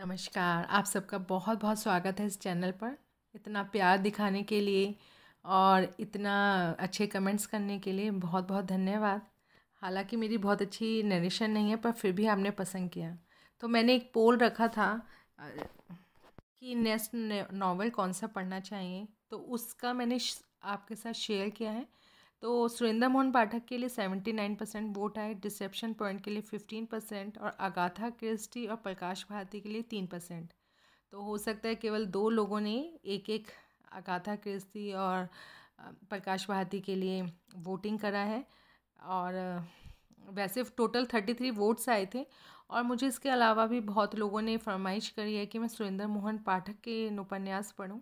नमस्कार आप सबका बहुत बहुत स्वागत है इस चैनल पर इतना प्यार दिखाने के लिए और इतना अच्छे कमेंट्स करने के लिए बहुत बहुत धन्यवाद हालांकि मेरी बहुत अच्छी नरेशन नहीं है पर फिर भी आपने पसंद किया तो मैंने एक पोल रखा था कि नेक्स्ट नॉवल कौन सा पढ़ना चाहिए तो उसका मैंने आपके साथ शेयर किया है तो सुरेंद्र मोहन पाठक के लिए सेवेंटी नाइन परसेंट वोट आए डिसेप्शन पॉइंट के लिए फिफ्टीन परसेंट और अगाथा क्रिस्टी और प्रकाश भारती के लिए तीन परसेंट तो हो सकता है केवल दो लोगों ने एक एक अगाथा क्रिस्ती और प्रकाश भारती के लिए वोटिंग करा है और वैसे टोटल थर्टी थ्री वोट्स आए थे और मुझे इसके अलावा भी बहुत लोगों ने फरमाइश करी है कि मैं सुरेंद्र मोहन पाठक के उपन्यास पढ़ूँ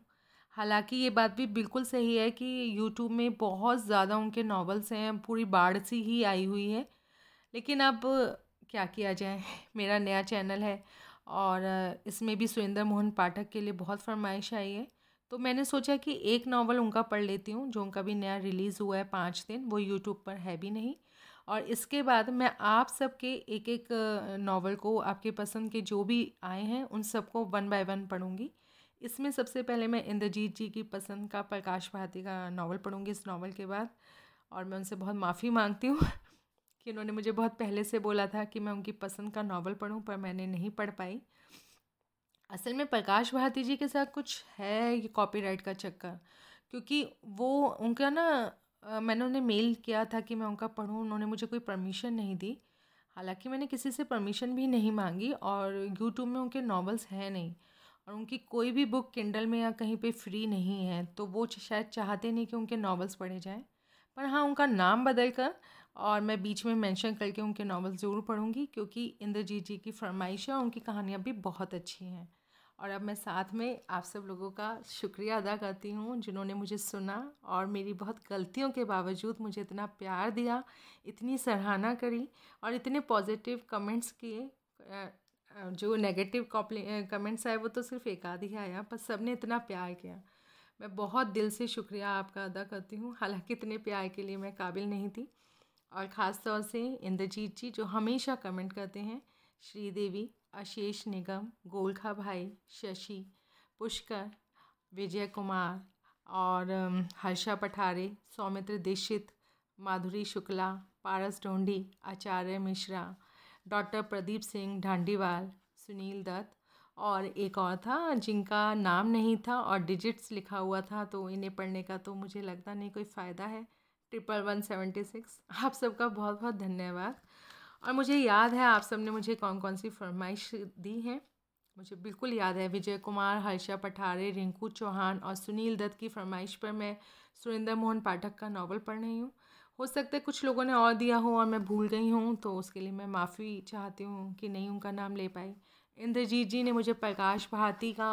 हालांकि ये बात भी बिल्कुल सही है कि यूट्यूब में बहुत ज़्यादा उनके नॉवेल्स हैं पूरी बाढ़ सी ही आई हुई है लेकिन अब क्या किया जाए मेरा नया चैनल है और इसमें भी सुरेंद्र मोहन पाठक के लिए बहुत फरमाइश आई है तो मैंने सोचा कि एक नावल उनका पढ़ लेती हूँ जो उनका भी नया रिलीज़ हुआ है पाँच दिन वो यूट्यूब पर है भी नहीं और इसके बाद मैं आप सबके एक एक नावल को आपके पसंद के जो भी आए हैं उन सबको वन बाय वन पढ़ूँगी इसमें सबसे पहले मैं इंद्रजीत जी की पसंद का प्रकाश भारती का नावल पढ़ूँगी इस नावल के बाद और मैं उनसे बहुत माफ़ी मांगती हूँ कि उन्होंने मुझे बहुत पहले से बोला था कि मैं उनकी पसंद का नावल पढ़ूँ पर मैंने नहीं पढ़ पाई असल में प्रकाश भारती जी के साथ कुछ है ये कॉपीराइट का चक्कर क्योंकि वो उनका ना मैंने उन्हें मेल किया था कि मैं उनका पढ़ूँ उन्होंने मुझे कोई परमिशन नहीं दी हालांकि मैंने किसी से परमिशन भी नहीं मांगी और यूट्यूब में उनके नॉवेल्स हैं नहीं और उनकी कोई भी बुक किंडल में या कहीं पे फ्री नहीं है तो वो शायद चाहते नहीं कि उनके नॉवेल्स पढ़े जाएं पर हाँ उनका नाम बदल कर और मैं बीच में मेंशन करके उनके नॉवेल्स ज़रूर पढ़ूंगी क्योंकि इंद्रजीत जी की फरमाइश है और उनकी कहानियाँ भी बहुत अच्छी हैं और अब मैं साथ में आप सब लोगों का शुक्रिया अदा करती हूँ जिन्होंने मुझे सुना और मेरी बहुत गलतियों के बावजूद मुझे इतना प्यार दिया इतनी सराहना करी और इतने पॉजिटिव कमेंट्स किए जो नेगेटिव कमेंट्स आए वो तो सिर्फ एक आध ही आया हाँ, पर सब ने इतना प्यार किया मैं बहुत दिल से शुक्रिया आपका अदा करती हूँ हालांकि इतने प्यार के लिए मैं काबिल नहीं थी और ख़ास तौर से इंद्रजीत जी जो हमेशा कमेंट करते हैं श्रीदेवी आशीष निगम गोलखा भाई शशि पुष्कर विजय कुमार और हर्षा पठारे सौमित्र दीक्षित माधुरी शुक्ला पारस ढोंडी आचार्य मिश्रा डॉक्टर प्रदीप सिंह ढांडीवाल सुनील दत्त और एक और था जिनका नाम नहीं था और डिजिट्स लिखा हुआ था तो इन्हें पढ़ने का तो मुझे लगता नहीं कोई फ़ायदा है ट्रिपल वन सेवेंटी सिक्स आप सबका बहुत बहुत धन्यवाद और मुझे याद है आप सब ने मुझे कौन कौन सी फरमाइश दी है मुझे बिल्कुल याद है विजय कुमार हर्षा पठारे रिंकू चौहान और सुनील दत्त की फरमाइश पर मैं सुरेंद्र मोहन पाठक का नावल पढ़ रही हूँ हो सकता है कुछ लोगों ने और दिया हो और मैं भूल गई हूँ तो उसके लिए मैं माफ़ी चाहती हूँ कि नहीं उनका नाम ले पाई इंद्रजीत जी ने मुझे प्रकाश भारती का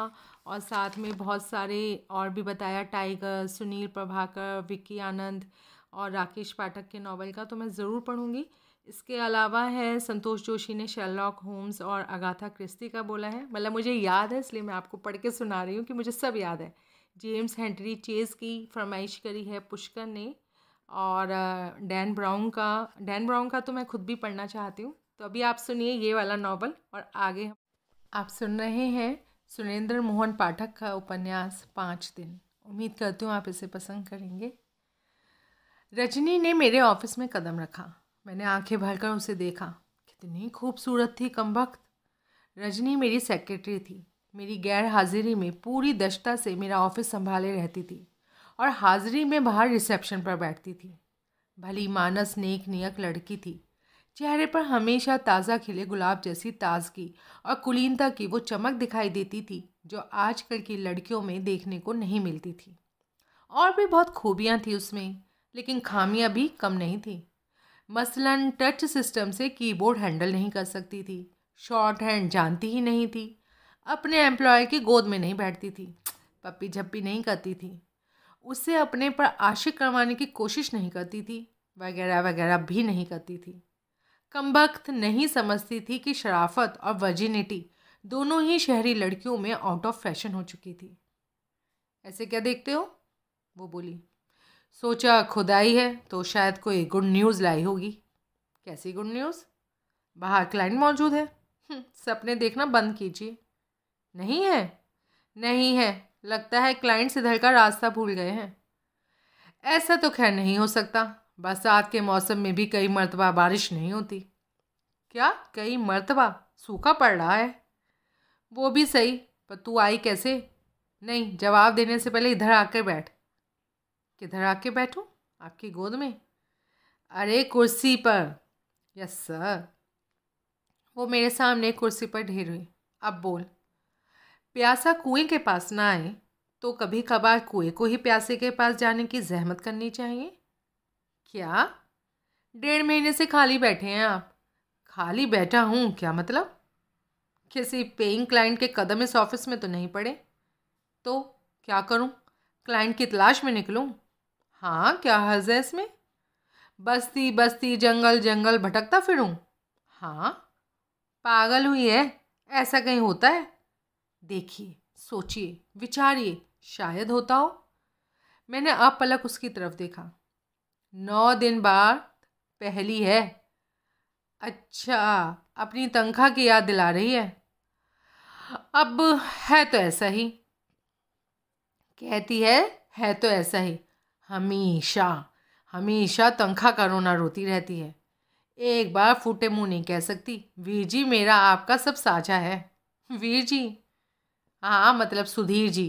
और साथ में बहुत सारे और भी बताया टाइगर सुनील प्रभाकर विक्की आनंद और राकेश पाठक के नावल का तो मैं ज़रूर पढ़ूँगी इसके अलावा है संतोष जोशी ने शेरलॉक होम्स और अगाथा क्रिस्टी का बोला है मतलब मुझे याद है इसलिए मैं आपको पढ़ के सुना रही हूँ कि मुझे सब याद है जेम्स हेंटरी चेज की फरमाइश करी है पुष्कर ने और डैन ब्राउन का डैन ब्राउन का तो मैं खुद भी पढ़ना चाहती हूँ तो अभी आप सुनिए ये वाला नावल और आगे आप सुन रहे हैं सुरेंद्र मोहन पाठक का उपन्यास पाँच दिन उम्मीद करती हूँ आप इसे पसंद करेंगे रजनी ने मेरे ऑफिस में कदम रखा मैंने आंखें भरकर उसे देखा कितनी खूबसूरत थी कम वक्त रजनी मेरी सेक्रेटरी थी मेरी गैर हाजिरी में पूरी दशता से मेरा ऑफिस संभाले रहती थी और हाजिरी में बाहर रिसेप्शन पर बैठती थी भली मानस नेक नियक लड़की थी चेहरे पर हमेशा ताज़ा खिले गुलाब जैसी ताजगी और कुलीनता की वो चमक दिखाई देती थी जो आजकल की लड़कियों में देखने को नहीं मिलती थी और भी बहुत खूबियाँ थी उसमें लेकिन खामियाँ भी कम नहीं थी मसलन टच सिस्टम से कीबोर्ड हैंडल नहीं कर सकती थी शॉर्ट हैंड जानती ही नहीं थी अपने एम्प्लॉय की गोद में नहीं बैठती थी पप्पी झप्पी नहीं करती थी उसे अपने पर आशिक करवाने की कोशिश नहीं करती थी वगैरह वगैरह भी नहीं करती थी कमबख्त नहीं समझती थी कि शराफत और वर्जिनिटी दोनों ही शहरी लड़कियों में आउट ऑफ फैशन हो चुकी थी ऐसे क्या देखते हो वो बोली सोचा खुदाई है तो शायद कोई गुड न्यूज़ लाई होगी कैसी गुड न्यूज़ बाहर क्लाइंट मौजूद है हम्म, सपने देखना बंद कीजिए नहीं है नहीं है लगता है क्लाइंट्स इधर का रास्ता भूल गए हैं ऐसा तो खैर नहीं हो सकता बरसात के मौसम में भी कई मरतबा बारिश नहीं होती क्या कई मरतबा सूखा पड़ रहा है वो भी सही पर तू आई कैसे नहीं जवाब देने से पहले इधर आकर बैठ किधर आके बैठूं आपकी गोद में अरे कुर्सी पर यस सर वो मेरे सामने कुर्सी पर ढेर हुई अब बोल प्यासा कुएं के पास ना आए तो कभी कभार कुएं को ही प्यासे के पास जाने की जहमत करनी चाहिए क्या डेढ़ महीने से खाली बैठे हैं आप खाली बैठा हूँ क्या मतलब किसी पेइंग क्लाइंट के कदम इस ऑफिस में तो नहीं पड़े तो क्या करूँ क्लाइंट की तलाश में निकलूँ हाँ क्या हर्ज है इसमें बस्ती बस्ती जंगल जंगल भटकता फिरूँ हाँ पागल हुई है ऐसा कहीं होता है देखिए सोचिए विचारिए शायद होता हो मैंने आप पलक उसकी तरफ देखा नौ दिन बाद पहली है अच्छा अपनी तनख्वाह की याद दिला रही है अब है तो ऐसा ही कहती है है तो ऐसा ही हमेशा हमेशा तनख्वाह का रोना रोती रहती है एक बार फूटे मुंह नहीं कह सकती वीर जी मेरा आपका सब साझा है वीर जी हाँ मतलब सुधीर जी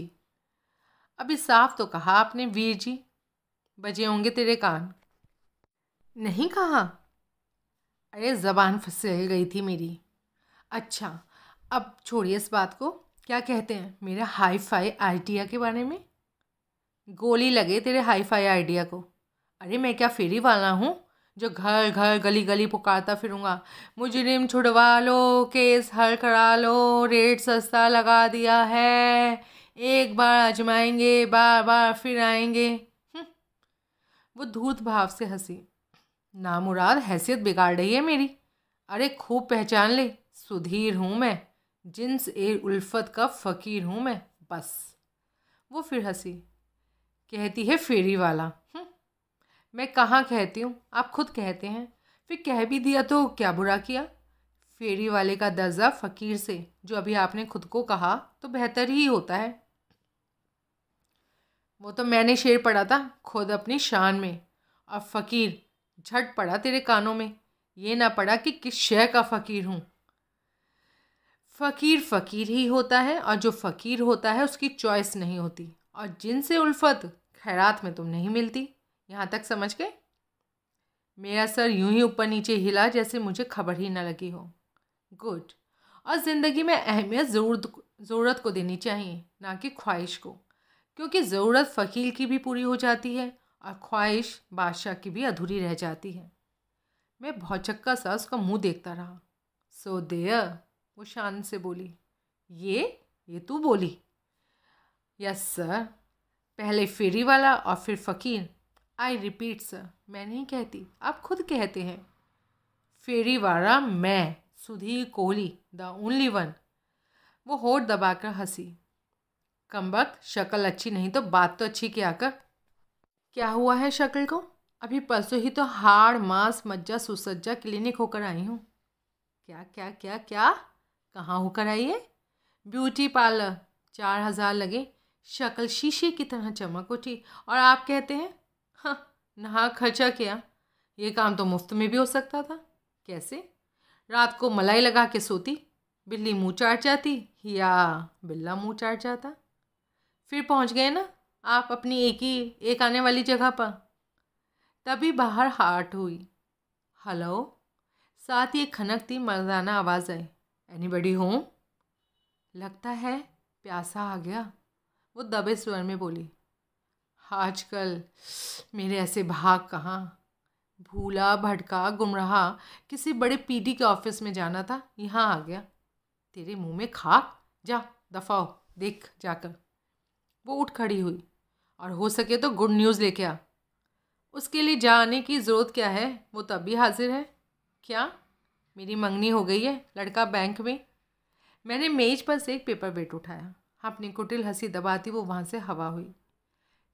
अभी साफ तो कहा आपने वीर जी बजे होंगे तेरे कान नहीं कहा अरे ज़बान फिसल गई थी मेरी अच्छा अब छोड़िए इस बात को क्या कहते हैं मेरा हाई फाई आइडिया के बारे में गोली लगे तेरे हाई फाई आइडिया को अरे मैं क्या फेरी वाला हूँ जो घर घर गली गली पुकारता फिरूंगा मुजरिम छुड़वा लो केस हल करा लो रेट सस्ता लगा दिया है एक बार आजमाएंगे बार बार फिर आएंगे हम्म। वो धूत भाव से हंसी मुराद हैसियत बिगाड़ रही है मेरी अरे खूब पहचान ले सुधीर हूँ मैं जिन्स ए उल्फत का फ़कीर हूँ मैं बस वो फिर हंसी कहती है फेरी वाला मैं कहाँ कहती हूँ आप खुद कहते हैं फिर कह भी दिया तो क्या बुरा किया फेरी वाले का दर्जा फ़कीर से जो अभी आपने खुद को कहा तो बेहतर ही होता है वो तो मैंने शेर पढ़ा था खुद अपनी शान में और फ़कीर झट पड़ा तेरे कानों में ये ना पड़ा कि किस शय का फ़कीर हूँ फ़कीर फ़कीर ही होता है और जो फ़कीर होता है उसकी चॉइस नहीं होती और जिनसे उल्फत खैरात में तुम नहीं मिलती यहाँ तक समझ के मेरा सर यूं ही ऊपर नीचे हिला जैसे मुझे खबर ही ना लगी हो गुड और ज़िंदगी में अहमियत ज़रूरत ज़रूरत को देनी चाहिए ना कि ख्वाहिश को क्योंकि ज़रूरत फ़कील की भी पूरी हो जाती है और ख्वाहिश बादशाह की भी अधूरी रह जाती है मैं भौचक्का सा उसका मुंह देखता रहा सो so वो शान से बोली ये ये तू बोली यस सर पहले फेरी वाला और फिर फ़कीर आई रिपीट सर मैं नहीं कहती आप खुद कहते हैं फेरीवाड़ा मैं Sudhir Kohli the only one वो होठ दबाकर हंसी कमबक शक्ल अच्छी नहीं तो बात तो अच्छी क्या कर क्या हुआ है शक्ल को अभी परसों ही तो हाड़ मांस मज्जा सुसज्जा क्लिनिक होकर आई हूँ क्या क्या क्या क्या कहाँ होकर आई है ब्यूटी पार्लर चार हज़ार लगे शक्ल शीशे की तरह चमक उठी और आप कहते हैं हाँ नहा खर्चा किया ये काम तो मुफ्त में भी हो सकता था कैसे रात को मलाई लगा के सोती बिल्ली मुँह चाट जाती या बिल्ला मुँह चाट जाता फिर पहुंच गए ना आप अपनी एक ही एक आने वाली जगह पर तभी बाहर हाट हुई हेलो साथ ही एक खनकती मर्दाना आवाज़ आई एनी बडी होम लगता है प्यासा आ गया वो दबे स्वर में बोली आजकल मेरे ऐसे भाग कहाँ भूला भटका गुमराह किसी बड़े पीडी के ऑफिस में जाना था यहाँ आ गया तेरे मुंह में खा जा दफाओ देख जाकर वो उठ खड़ी हुई और हो सके तो गुड न्यूज़ लेके आ उसके लिए जाने की ज़रूरत क्या है वो तब भी हाजिर है क्या मेरी मंगनी हो गई है लड़का बैंक में मैंने मेज पर से एक पेपर वेट उठाया अपनी कुटिल हंसी दबाती वो वहाँ से हवा हुई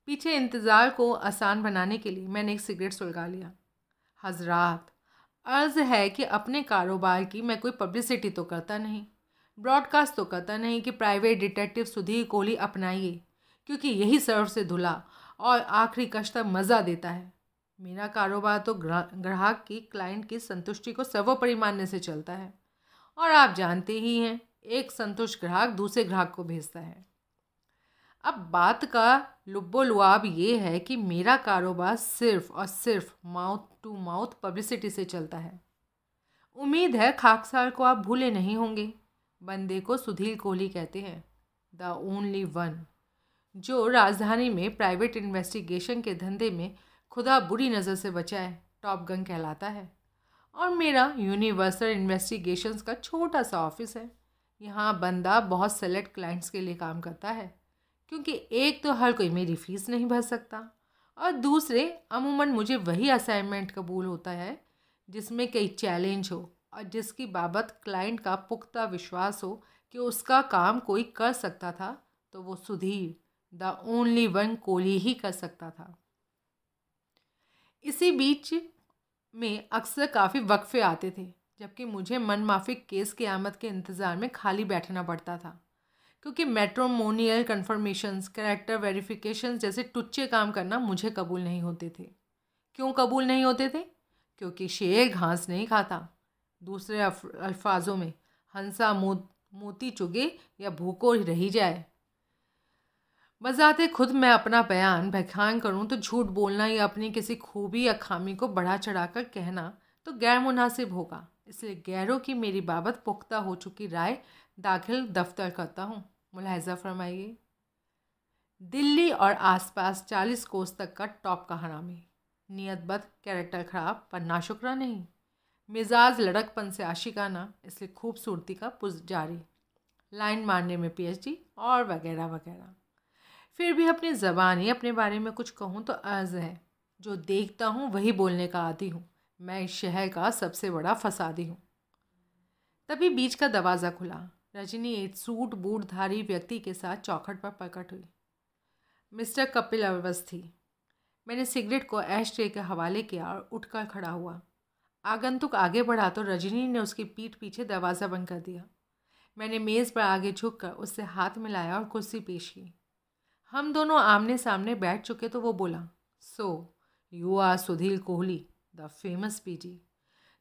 पीछे इंतज़ार को आसान बनाने के लिए मैंने एक सिगरेट सुलगा लिया हजरात अर्ज़ है कि अपने कारोबार की मैं कोई पब्लिसिटी तो करता नहीं ब्रॉडकास्ट तो करता नहीं कि प्राइवेट डिटेक्टिव सुधीर कोहली अपनाइए क्योंकि यही सर्व से धुला और आखिरी कश तक मज़ा देता है मेरा कारोबार तो ग्राहक की क्लाइंट की संतुष्टि को सर्वोपरि मानने से चलता है और आप जानते ही हैं एक संतुष्ट ग्राहक दूसरे ग्राहक को भेजता है अब बात का लुआब ये है कि मेरा कारोबार सिर्फ और सिर्फ माउथ टू माउथ पब्लिसिटी से चलता है उम्मीद है खाकसार को आप भूले नहीं होंगे बंदे को सुधीर कोहली कहते हैं द ओनली वन जो राजधानी में प्राइवेट इन्वेस्टिगेशन के धंधे में खुदा बुरी नज़र से बचा है टॉप गन कहलाता है और मेरा यूनिवर्सल इन्वेस्टिगेशंस का छोटा सा ऑफिस है यहाँ बंदा बहुत सेलेक्ट क्लाइंट्स के लिए काम करता है क्योंकि एक तो हर कोई मेरी फ़ीस नहीं भर सकता और दूसरे अमूमन मुझे वही असाइनमेंट कबूल होता है जिसमें कई चैलेंज हो और जिसकी बाबत क्लाइंट का पुख्ता विश्वास हो कि उसका काम कोई कर सकता था तो वो Sudhir the only one Kohli ही कर सकता था इसी बीच में अक्सर काफ़ी वक्फे आते थे जबकि मुझे मनमाफिक केस के आमद के इंतज़ार में खाली बैठना पड़ता था क्योंकि मेट्रोमोनियल कन्फर्मेशंस करेक्टर वेरिफिकेशन जैसे टुच्चे काम करना मुझे कबूल नहीं होते थे क्यों कबूल नहीं होते थे क्योंकि शेर घास नहीं खाता दूसरे अल्फाजों में हंसा मो मोती चुगे या भूखो रही जाए बजाते खुद मैं अपना बयान व्याख्यान करूं तो झूठ बोलना या अपनी किसी खूबी या खामी को बढ़ा चढ़ाकर कहना तो गैर मुनासिब होगा इसलिए गैरों की मेरी बाबत पुख्ता हो चुकी राय दाखिल दफ्तर करता हूँ मुलाहजा फरमाइए दिल्ली और आसपास चालीस कोस तक का टॉप का हरामी नियत बद कैरेक्टर ख़राब पर ना शुक्रा नहीं मिजाज लड़कपन से आशिकाना इसलिए खूबसूरती का पुज जारी लाइन मारने में पीएचडी और वगैरह वगैरह फिर भी अपनी ज़बान ही अपने बारे में कुछ कहूँ तो अर्ज़ है जो देखता हूँ वही बोलने का आदि हूँ मैं इस शहर का सबसे बड़ा फसादी हूँ तभी बीच का दरवाज़ा खुला रजनी एक सूट बूटधारी व्यक्ति के साथ चौखट पर प्रकट हुई मिस्टर कपिल अवस्थी मैंने सिगरेट को ऐश ट्रे के हवाले किया और उठकर खड़ा हुआ आगंतुक आगे बढ़ा तो रजनी ने उसकी पीठ पीछे दरवाज़ा बंद कर दिया मैंने मेज़ पर आगे झुक कर उससे हाथ मिलाया और कुर्सी पेश की हम दोनों आमने सामने बैठ चुके तो वो बोला so you are Sudhir Kohli the famous PT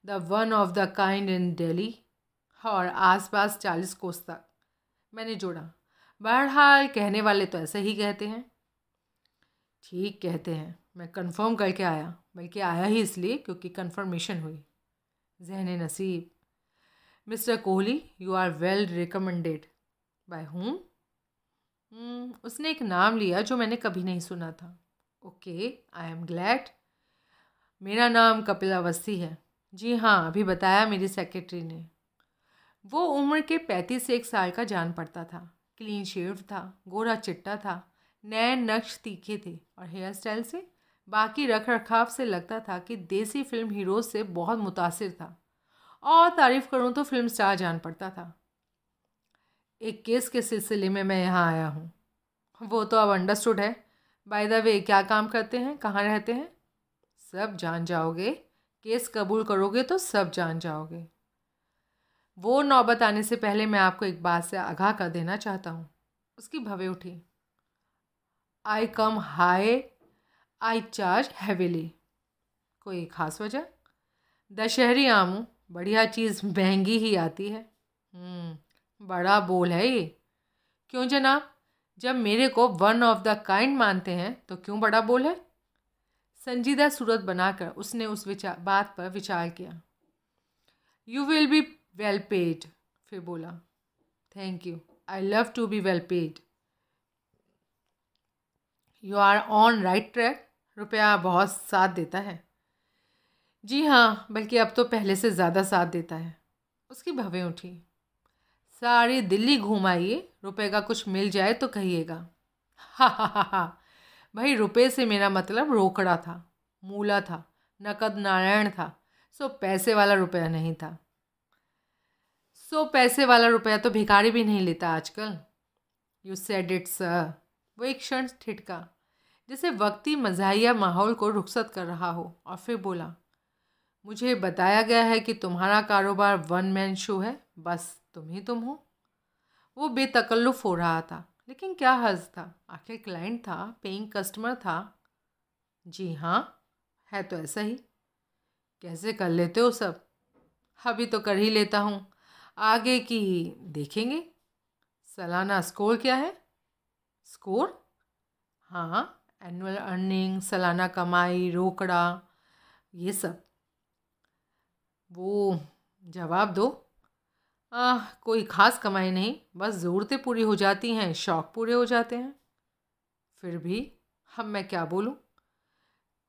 the one of the kind in Delhi और आसपास चालीस कोस तक मैंने जोड़ा बहरहाल कहने वाले तो ऐसे ही कहते हैं ठीक कहते हैं मैं कंफर्म करके आया बल्कि आया ही इसलिए क्योंकि कंफर्मेशन हुई जहन नसीब mister Kohli you are well recommended by whom उसने एक नाम लिया जो मैंने कभी नहीं सुना था ओके आई एम ग्लैड मेरा नाम कपिल अवस्थी है जी हाँ अभी बताया मेरी सेक्रेटरी ने वो उम्र के पैंतीस से एक साल का जान पड़ता था क्लीन शेव था गोरा चिट्टा था नए नक्श तीखे थे और हेयर स्टाइल से बाकी रख रखाव से लगता था कि देसी फिल्म हीरोज से बहुत मुतासर था और तारीफ़ करूँ तो फिल्म स्टार जान पड़ता था एक केस के सिलसिले में मैं यहाँ आया हूँ वो तो अब अंडरस्टूड है बाय द वे क्या काम करते हैं कहाँ रहते हैं सब जान जाओगे केस कबूल करोगे तो सब जान जाओगे वो नौबत आने से पहले मैं आपको एक बात से आगाह कर देना चाहता हूँ उसकी भवे उठी I come high I charge heavily कोई खास वजह दशहरी आम बढ़िया चीज़ महंगी ही आती है हम्म, बड़ा बोल है ये क्यों जनाब जब मेरे को वन ऑफ द काइंड मानते हैं तो क्यों बड़ा बोल है संजीदा सूरत बनाकर उसने उस विचार बात पर विचार किया you will be well paid फिर बोला thank you I love to be well paid you are on right track रुपया बहुत साथ देता है जी हाँ बल्कि अब तो पहले से ज़्यादा साथ देता है उसकी भवें उठी सारी दिल्ली घूम आइए रुपये का कुछ मिल जाए तो कहिएगा हा हा हा हा भाई रुपए से मेरा मतलब रोकड़ा था मूला था नकद नारायण था सो पैसे वाला रुपया नहीं था सो पैसे वाला रुपया तो भिखारी भी नहीं लेता आजकल यू सेड इट्स वो एक क्षण ठिटका जैसे वक्ती मजाहिया माहौल को रुखसत कर रहा हो और फिर बोला मुझे बताया गया है कि तुम्हारा कारोबार वन मैन शो है बस तुम ही तुम हो वो बेतकल्लुफ़ हो रहा था लेकिन क्या हर्ज था आखिर क्लाइंट था पेइंग कस्टमर था जी हाँ है तो ऐसा ही कैसे कर लेते हो सब अभी तो कर ही लेता हूँ आगे की देखेंगे सालाना स्कोर क्या है स्कोर हाँ एनुअल अर्निंग सालाना कमाई रोकड़ा ये सब वो जवाब दो आ, कोई ख़ास कमाई नहीं बस ज़रूरतें पूरी हो जाती हैं शौक़ पूरे हो जाते हैं फिर भी हम मैं क्या बोलूँ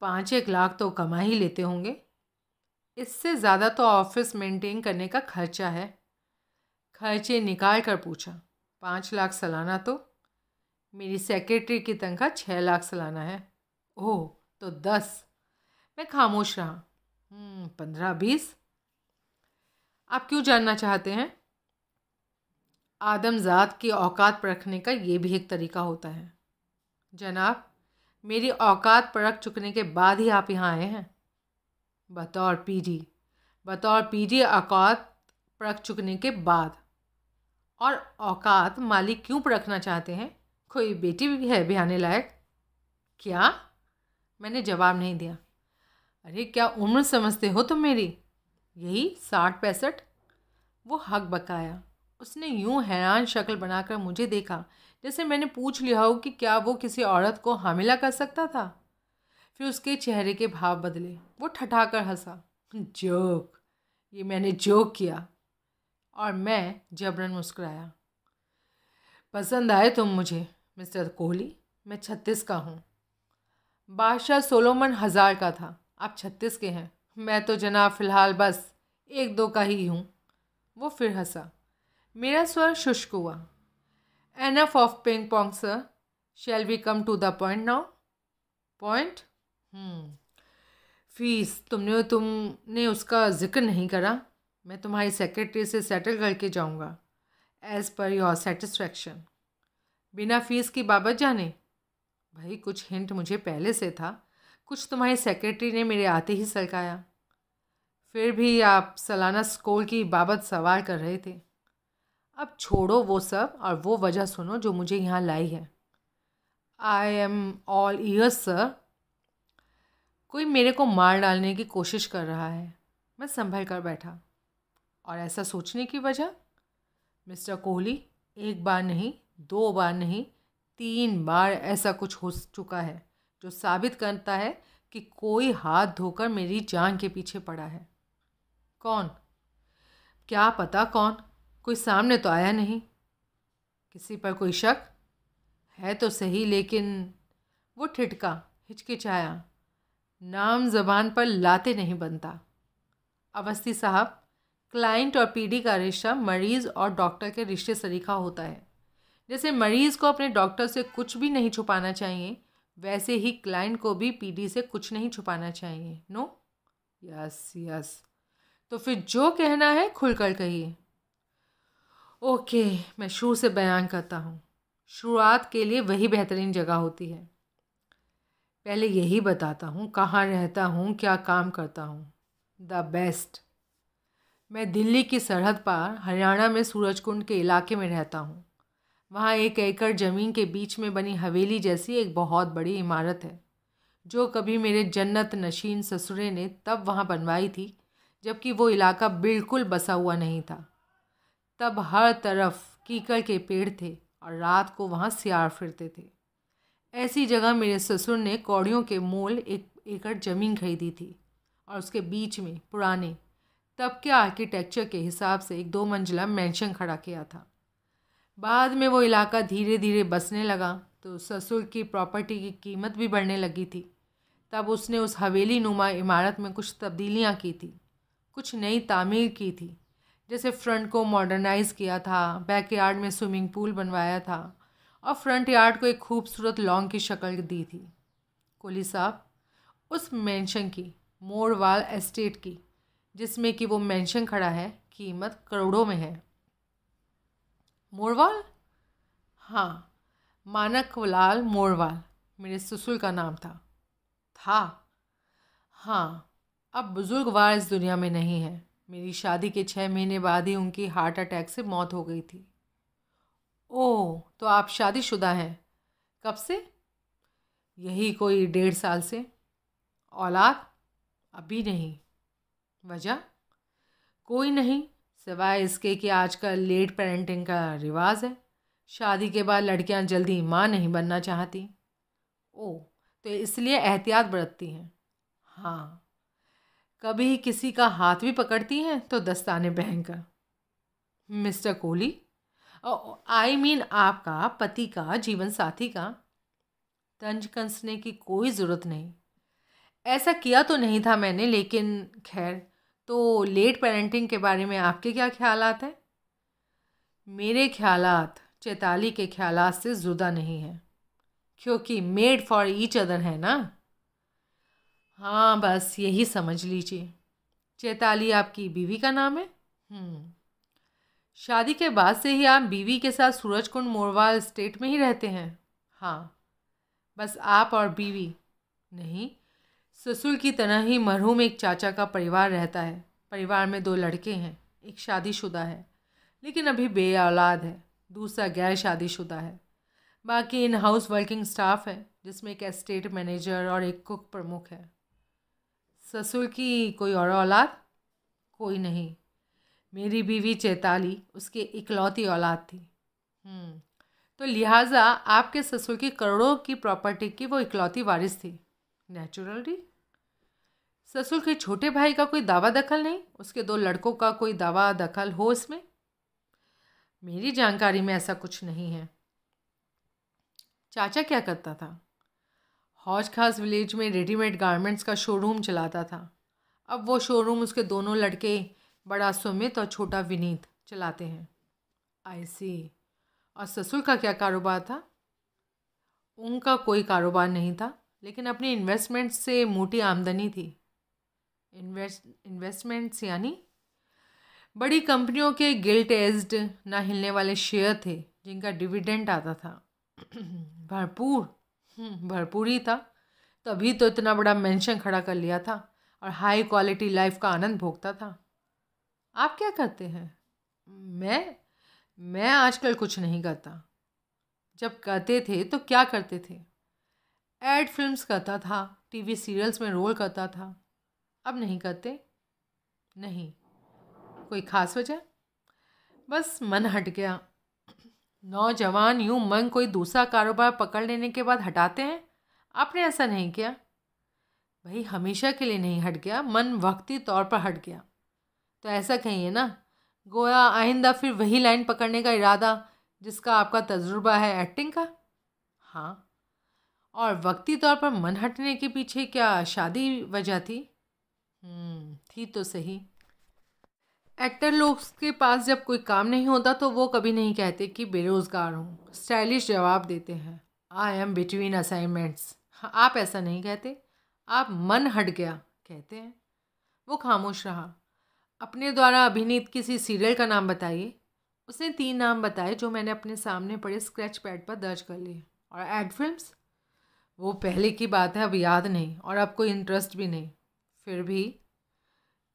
पाँच एक लाख तो कमा ही लेते होंगे इससे ज़्यादा तो ऑफिस मेंटेन करने का खर्चा है खर्चे निकाल कर पूछा पाँच लाख सालाना तो मेरी सेक्रेटरी की तनख्वाह छः लाख सालाना है ओह तो दस मैं खामोश रहा हम्म, पंद्रह बीस आप क्यों जानना चाहते हैं आदमजात की औकात परखने का ये भी एक तरीका होता है जनाब मेरी औकात परख चुकने के बाद ही आप यहाँ आए हैं बतौर पीढ़ी बतौर पीढ़ी औकात परख चुकने के बाद और औकात मालिक क्यों परखना चाहते हैं कोई बेटी भी है बिहाने लायक क्या मैंने जवाब नहीं दिया अरे क्या उम्र समझते हो तुम मेरी यही साठ पैंसठ वो हक बकाया उसने यूं हैरान शक्ल बनाकर मुझे देखा जैसे मैंने पूछ लिया हो कि क्या वो किसी औरत को हामिला कर सकता था फिर उसके चेहरे के भाव बदले वो ठठाकर हंसा जोक ये मैंने जोक किया और मैं जबरन मुस्कराया पसंद आए तुम मुझे मिस्टर कोहली मैं छत्तीस का हूँ बादशाह सोलोमन हज़ार का था आप छत्तीस के हैं मैं तो जनाब फ़िलहाल बस एक दो का ही हूँ वो फिर हंसा मेरा स्वर शुष्क हुआ enough of ping pong sir shall we come to the point now point fees तुमने तुमने उसका जिक्र नहीं करा मैं तुम्हारी सेक्रेटरी से सेटल करके जाऊँगा एज़ पर योर सेटिस्फैक्शन बिना फीस की बाबत जाने भाई कुछ हिंट मुझे पहले से था कुछ तुम्हारी सेक्रेटरी ने मेरे आते ही सरकाया फिर भी आप सालाना स्कूल की बाबत सवाल कर रहे थे अब छोड़ो वो सब और वो वजह सुनो जो मुझे यहाँ लाई है I am all ears sir कोई मेरे को मार डालने की कोशिश कर रहा है मैं संभल कर बैठा और ऐसा सोचने की वजह मिस्टर कोहली एक बार नहीं दो बार नहीं तीन बार ऐसा कुछ हो चुका है जो साबित करता है कि कोई हाथ धोकर मेरी जान के पीछे पड़ा है कौन क्या पता कौन कोई सामने तो आया नहीं किसी पर कोई शक है तो सही लेकिन वो ठिठका हिचकिचाया नाम जबान पर लाते नहीं बनता अवस्थी साहब क्लाइंट और पीडी का रिश्ता मरीज़ और डॉक्टर के रिश्ते सरीखा होता है जैसे मरीज़ को अपने डॉक्टर से कुछ भी नहीं छुपाना चाहिए वैसे ही क्लाइंट को भी पीडी से कुछ नहीं छुपाना चाहिए नो यस यस तो फिर जो कहना है खुलकर कहिए ओके मैं शुरू से बयान करता हूँ शुरुआत के लिए वही बेहतरीन जगह होती है पहले यही बताता हूँ कहाँ रहता हूँ क्या काम करता हूँ द बेस्ट मैं दिल्ली की सरहद पार हरियाणा में सूरजकुंड के इलाके में रहता हूँ वहाँ एक एकड़ ज़मीन के बीच में बनी हवेली जैसी एक बहुत बड़ी इमारत है जो कभी मेरे जन्नत नशीन ससुरे ने तब वहाँ बनवाई थी जबकि वो इलाका बिल्कुल बसा हुआ नहीं था तब हर तरफ कीकड़ के पेड़ थे और रात को वहाँ सियार फिरते थे ऐसी जगह मेरे ससुर ने कौड़ियों के मोल एक एकड़ ज़मीन खरीदी थी और उसके बीच में पुराने तब के आर्किटेक्चर के हिसाब से एक दो मंजिला मैंशन खड़ा किया था बाद में वो इलाका धीरे धीरे बसने लगा तो ससुर की प्रॉपर्टी की कीमत भी बढ़ने लगी थी तब उसने उस हवेली नुमा इमारत में कुछ तब्दीलियाँ की थी कुछ नई तामीर की थी जैसे फ्रंट को मॉडर्नाइज़ किया था बैक यार्ड में स्विमिंग पूल बनवाया था और फ्रंट यार्ड को एक खूबसूरत लॉन्ग की शक्ल दी थी कोहली साहब उस मेंशन की मोरवाल एस्टेट की जिसमें कि वो मेंशन खड़ा है कीमत करोड़ों में है मोरवाल हाँ मानक मोरवाल मेरे ससुर का नाम था था हाँ अब बुज़ुर्ग वार इस दुनिया में नहीं है मेरी शादी के छः महीने बाद ही उनकी हार्ट अटैक से मौत हो गई थी ओह तो आप शादीशुदा हैं कब से यही कोई डेढ़ साल से औलाद अभी नहीं वजह कोई नहीं सिवाय इसके कि आजकल लेट पेरेंटिंग का रिवाज है शादी के बाद लड़कियां जल्दी माँ नहीं बनना चाहती ओ तो इसलिए एहतियात बरतती हैं हाँ कभी किसी का हाथ भी पकड़ती हैं तो दस्ताने पहनकर मिस्टर कोहली आई मीन आपका पति का जीवन साथी का तंज कंसने की कोई ज़रूरत नहीं ऐसा किया तो नहीं था मैंने लेकिन खैर तो लेट पेरेंटिंग के बारे में आपके क्या ख्याल हैं मेरे ख्याल चेताली के ख्याल से जुदा नहीं हैं क्योंकि मेड फॉर ईच अदर है ना हाँ बस यही समझ लीजिए चैताली आपकी बीवी का नाम है हम्म। शादी के बाद से ही आप बीवी के साथ सूरज कुंड मोरवाल स्टेट में ही रहते हैं हाँ बस आप और बीवी नहीं ससुर की तरह ही मरहूम एक चाचा का परिवार रहता है परिवार में दो लड़के हैं एक शादीशुदा है लेकिन अभी बे औलाद है दूसरा गैर शादीशुदा है बाकी इन हाउस वर्किंग स्टाफ है जिसमें एक एस्टेट मैनेजर और एक कुक प्रमुख है ससुर की कोई और औलाद कोई नहीं मेरी बीवी चैताली उसकी इकलौती औलाद थी हम्म, तो लिहाजा आपके ससुर की करोड़ों की प्रॉपर्टी की वो इकलौती वारिस थी नेचुरली ससुर के छोटे भाई का कोई दावा दखल नहीं उसके दो लड़कों का कोई दावा दखल हो इसमें मेरी जानकारी में ऐसा कुछ नहीं है चाचा क्या करता था हौज खास विलेज में रेडीमेड गारमेंट्स का शोरूम चलाता था अब वो शोरूम उसके दोनों लड़के बड़ा सुमित और छोटा विनीत चलाते हैं आई सी और ससुर का क्या कारोबार था उनका कोई कारोबार नहीं था लेकिन अपनी इन्वेस्टमेंट से मोटी आमदनी थी इन्वेस्ट इन्वेस्टमेंट्स यानी बड़ी कंपनियों के गिल्ट एज्ड ना हिलने वाले शेयर थे जिनका डिविडेंट आता था भरपूर हम्म, भरपूर ही था तभी तो इतना बड़ा मेंशन खड़ा कर लिया था और हाई क्वालिटी लाइफ का आनंद भोगता था आप क्या करते हैं मैं मैं आजकल कुछ नहीं करता जब करते थे तो क्या करते थे एड फिल्म्स करता था टीवी सीरियल्स में रोल करता था अब नहीं करते नहीं कोई ख़ास वजह बस मन हट गया नौजवान यूं मन कोई दूसरा कारोबार पकड़ लेने के बाद हटाते हैं आपने ऐसा नहीं किया भाई हमेशा के लिए नहीं हट गया मन वक्ती तौर पर हट गया तो ऐसा कहिए ना गोया आइंदा फिर वही लाइन पकड़ने का इरादा जिसका आपका तजुर्बा है एक्टिंग का हाँ और वक्ती तौर पर मन हटने के पीछे क्या शादी वजह थी हम्म, थी तो सही एक्टर लोग के पास जब कोई काम नहीं होता तो वो कभी नहीं कहते कि बेरोज़गार हूँ स्टाइलिश जवाब देते हैं आई एम बिटवीन असाइनमेंट्स आप ऐसा नहीं कहते आप मन हट गया कहते हैं वो खामोश रहा अपने द्वारा अभिनीत किसी सीरियल का नाम बताइए उसने तीन नाम बताए जो मैंने अपने सामने पड़े स्क्रैच पैड पर दर्ज कर लिए और एड फिल्म्स वो पहले की बात है अब याद नहीं और अब कोई इंटरेस्ट भी नहीं फिर भी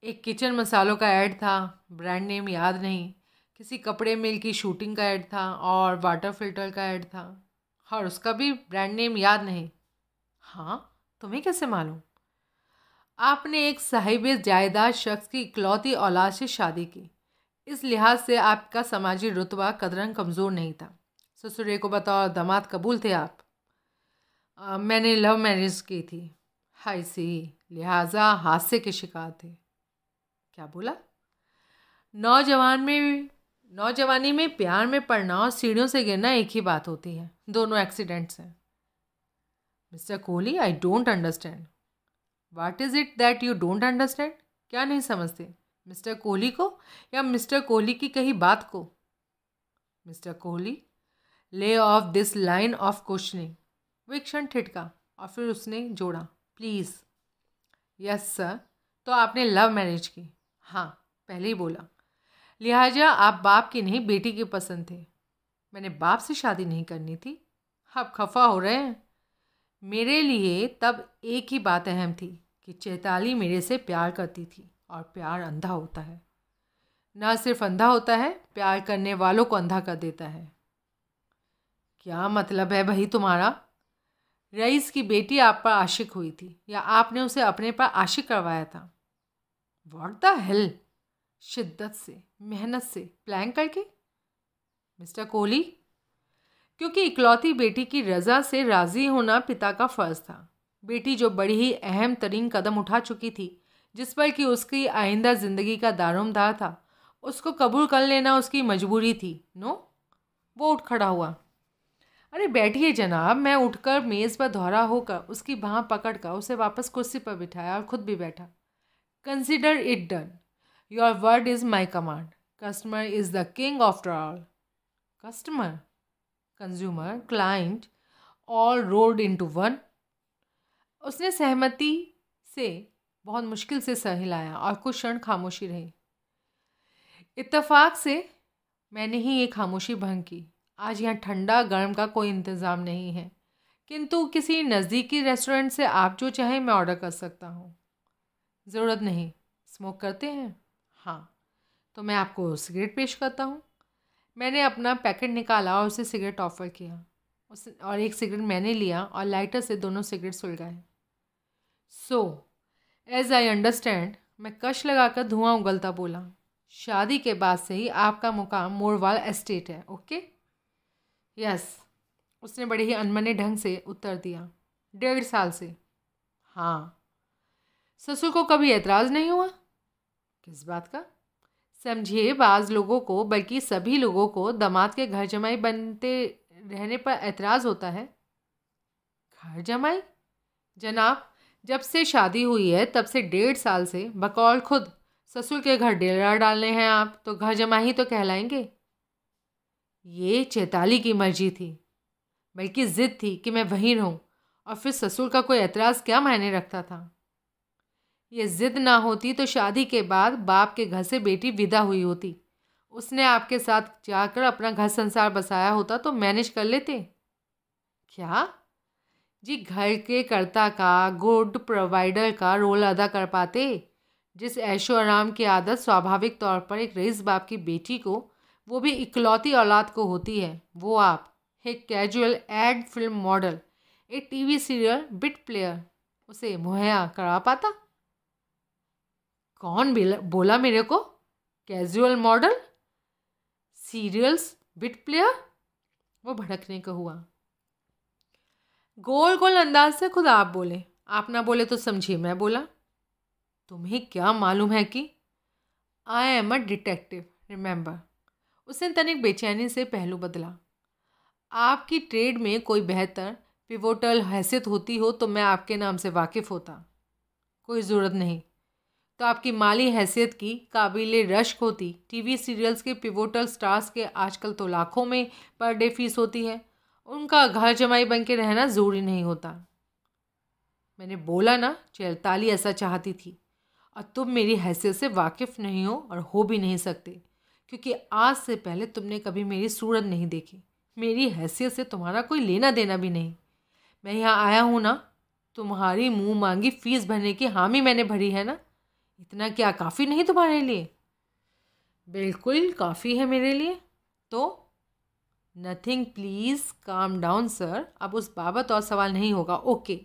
एक किचन मसालों का ऐड था ब्रांड नेम याद नहीं किसी कपड़े मिल की शूटिंग का ऐड था और वाटर फिल्टर का ऐड था हाँ, और उसका भी ब्रांड नेम याद नहीं हाँ तुम्हें कैसे मालूम आपने एक साहिब जायदाद शख्स की इकलौती औलाद से शादी की इस लिहाज से आपका समाजी रुतबा कदरन कमज़ोर नहीं था ससुरे को बताओ दामाद कबूल थे आप आ, मैंने लव मैरिज की थी हाई सी लिहाजा हादसे के शिकार थे क्या बोला नौजवान में नौजवानी में प्यार में पड़ना और सीढ़ियों से गिरना एक ही बात होती है दोनों एक्सीडेंट्स हैं mister Kohli I don't understand what is it that you don't understand क्या नहीं समझते मिस्टर कोहली को या मिस्टर कोहली की कही बात को mister Kohli lay off this line of questioning वो एक क्षण ठिटका और फिर उसने जोड़ा प्लीज़ यस सर तो आपने लव मैरिज की हाँ पहले ही बोला लिहाजा आप बाप की नहीं बेटी की पसंद थे मैंने बाप से शादी नहीं करनी थी आप खफा हो रहे हैं मेरे लिए तब एक ही बात अहम थी कि चैताली मेरे से प्यार करती थी और प्यार अंधा होता है ना सिर्फ अंधा होता है प्यार करने वालों को अंधा कर देता है क्या मतलब है भाई तुम्हारा रईस की बेटी आप पर आशिक हुई थी या आपने उसे अपने पर आशिक करवाया था वॉट द हेल शिद्दत से मेहनत से प्लान करके मिस्टर कोहली क्योंकि इकलौती बेटी की रज़ा से राज़ी होना पिता का फ़र्ज़ था बेटी जो बड़ी ही अहम तरीन कदम उठा चुकी थी जिस पर कि उसकी आइंदा ज़िंदगी का दारोमदार था उसको कबूल कर लेना उसकी मजबूरी थी नो वो उठ खड़ा हुआ अरे बैठिए जनाब मैं उठकर मेज़ पर धोरा होकर उसकी बाँ पकड़ कर उसे वापस कुर्सी पर बिठाया और ख़ुद भी बैठा Consider it done. Your word is my command. Customer is the king after all. Customer, consumer, client all rolled into one. उसने सहमति से बहुत मुश्किल से सहिलाया और कुछ क्षण खामोशी रही इतफाक से मैंने ही ये खामोशी भंग की आज यहाँ ठंडा गर्म का कोई इंतज़ाम नहीं है किंतु किसी नज़दीकी रेस्टोरेंट से आप जो चाहें मैं ऑर्डर कर सकता हूँ ज़रूरत नहीं स्मोक करते हैं हाँ तो मैं आपको सिगरेट पेश करता हूँ मैंने अपना पैकेट निकाला और उसे सिगरेट ऑफ़र किया उस और एक सिगरेट मैंने लिया और लाइटर से दोनों सिगरेट सुलगाए सो एज आई अंडरस्टैंड मैं कश लगाकर धुआं उगलता बोला शादी के बाद से ही आपका मुकाम मोरवाल एस्टेट है ओके यस उसने बड़े ही अनमने ढंग से उत्तर दिया डेढ़ साल से हाँ ससुर को कभी ऐतराज़ नहीं हुआ किस बात का समझिए बाज़ लोगों को बल्कि सभी लोगों को दामाद के घर जमाई बनते रहने पर ऐतराज़ होता है घर जमाई जनाब जब से शादी हुई है तब से डेढ़ साल से बकौल खुद ससुर के घर डेरा डालने हैं आप तो घर जमाही तो कहलाएंगे ये चैताली की मर्जी थी बल्कि ज़िद थी कि मैं वहीं रहूं और फिर ससुर का कोई एतराज़ क्या मायने रखता था ये ज़िद ना होती तो शादी के बाद बाप के घर से बेटी विदा हुई होती उसने आपके साथ जाकर अपना घर संसार बसाया होता तो मैनेज कर लेते क्या जी घर के कर्ता का गुड प्रोवाइडर का रोल अदा कर पाते जिस ऐशो आराम की आदत स्वाभाविक तौर पर एक रईस बाप की बेटी को वो भी इकलौती औलाद को होती है वो आप एक कैजुअल एड फिल्म मॉडल एक टीवी सीरियल बिट प्लेयर उसे मुहैया करा पाता कौन बोला मेरे को casual model serials bit player वो भड़कने का हुआ गोल गोल अंदाज से खुद आप बोले आप ना बोले तो समझिए मैं बोला तुम्हें क्या मालूम है कि I am a detective remember उसने तनिक बेचैनी से पहलू बदला आपकी ट्रेड में कोई बेहतर पिवोटल हैसियत होती हो तो मैं आपके नाम से वाकिफ़ होता कोई ज़रूरत नहीं तो आपकी माली हैसियत की काबिल रश्क होती टीवी सीरियल्स के पिवोटल स्टार्स के आजकल तो लाखों में पर डे फीस होती है उनका घर जमाई बन के रहना ज़रूरी नहीं होता मैंने बोला ना चैलताली ऐसा चाहती थी और तुम मेरी हैसियत से वाकिफ़ नहीं हो और हो भी नहीं सकते क्योंकि आज से पहले तुमने कभी मेरी सूरत नहीं देखी मेरी हैसियत से तुम्हारा कोई लेना देना भी नहीं मैं यहाँ आया हूँ ना तुम्हारी मुँह मांगी फ़ीस भरने की हामी मैंने भरी है ना इतना क्या काफ़ी नहीं तुम्हारे लिए बिल्कुल काफ़ी है मेरे लिए तो nothing please calm down sir अब उस बाबत और सवाल नहीं होगा ओके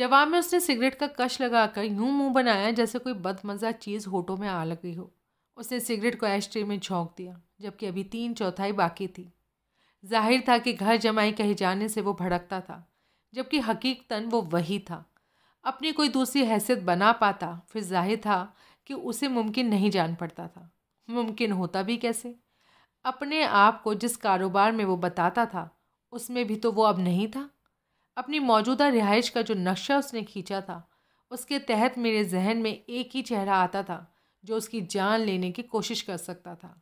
जवाब में उसने सिगरेट का कश लगाकर यूं मुंह बनाया जैसे कोई बदमजा चीज़ होठों में आ लगी हो उसने सिगरेट को ऐश में झोंक दिया जबकि अभी तीन चौथाई बाकी थी जाहिर था कि घर जमाई कहे जाने से वो भड़कता था जबकि हकीकतन वो वही था अपनी कोई दूसरी हैसियत बना पाता फिर जाहिर था कि उसे मुमकिन नहीं जान पड़ता था मुमकिन होता भी कैसे अपने आप को जिस कारोबार में वो बताता था उसमें भी तो वो अब नहीं था अपनी मौजूदा रिहाइश का जो नक्शा उसने खींचा था उसके तहत मेरे जहन में एक ही चेहरा आता था जो उसकी जान लेने की कोशिश कर सकता था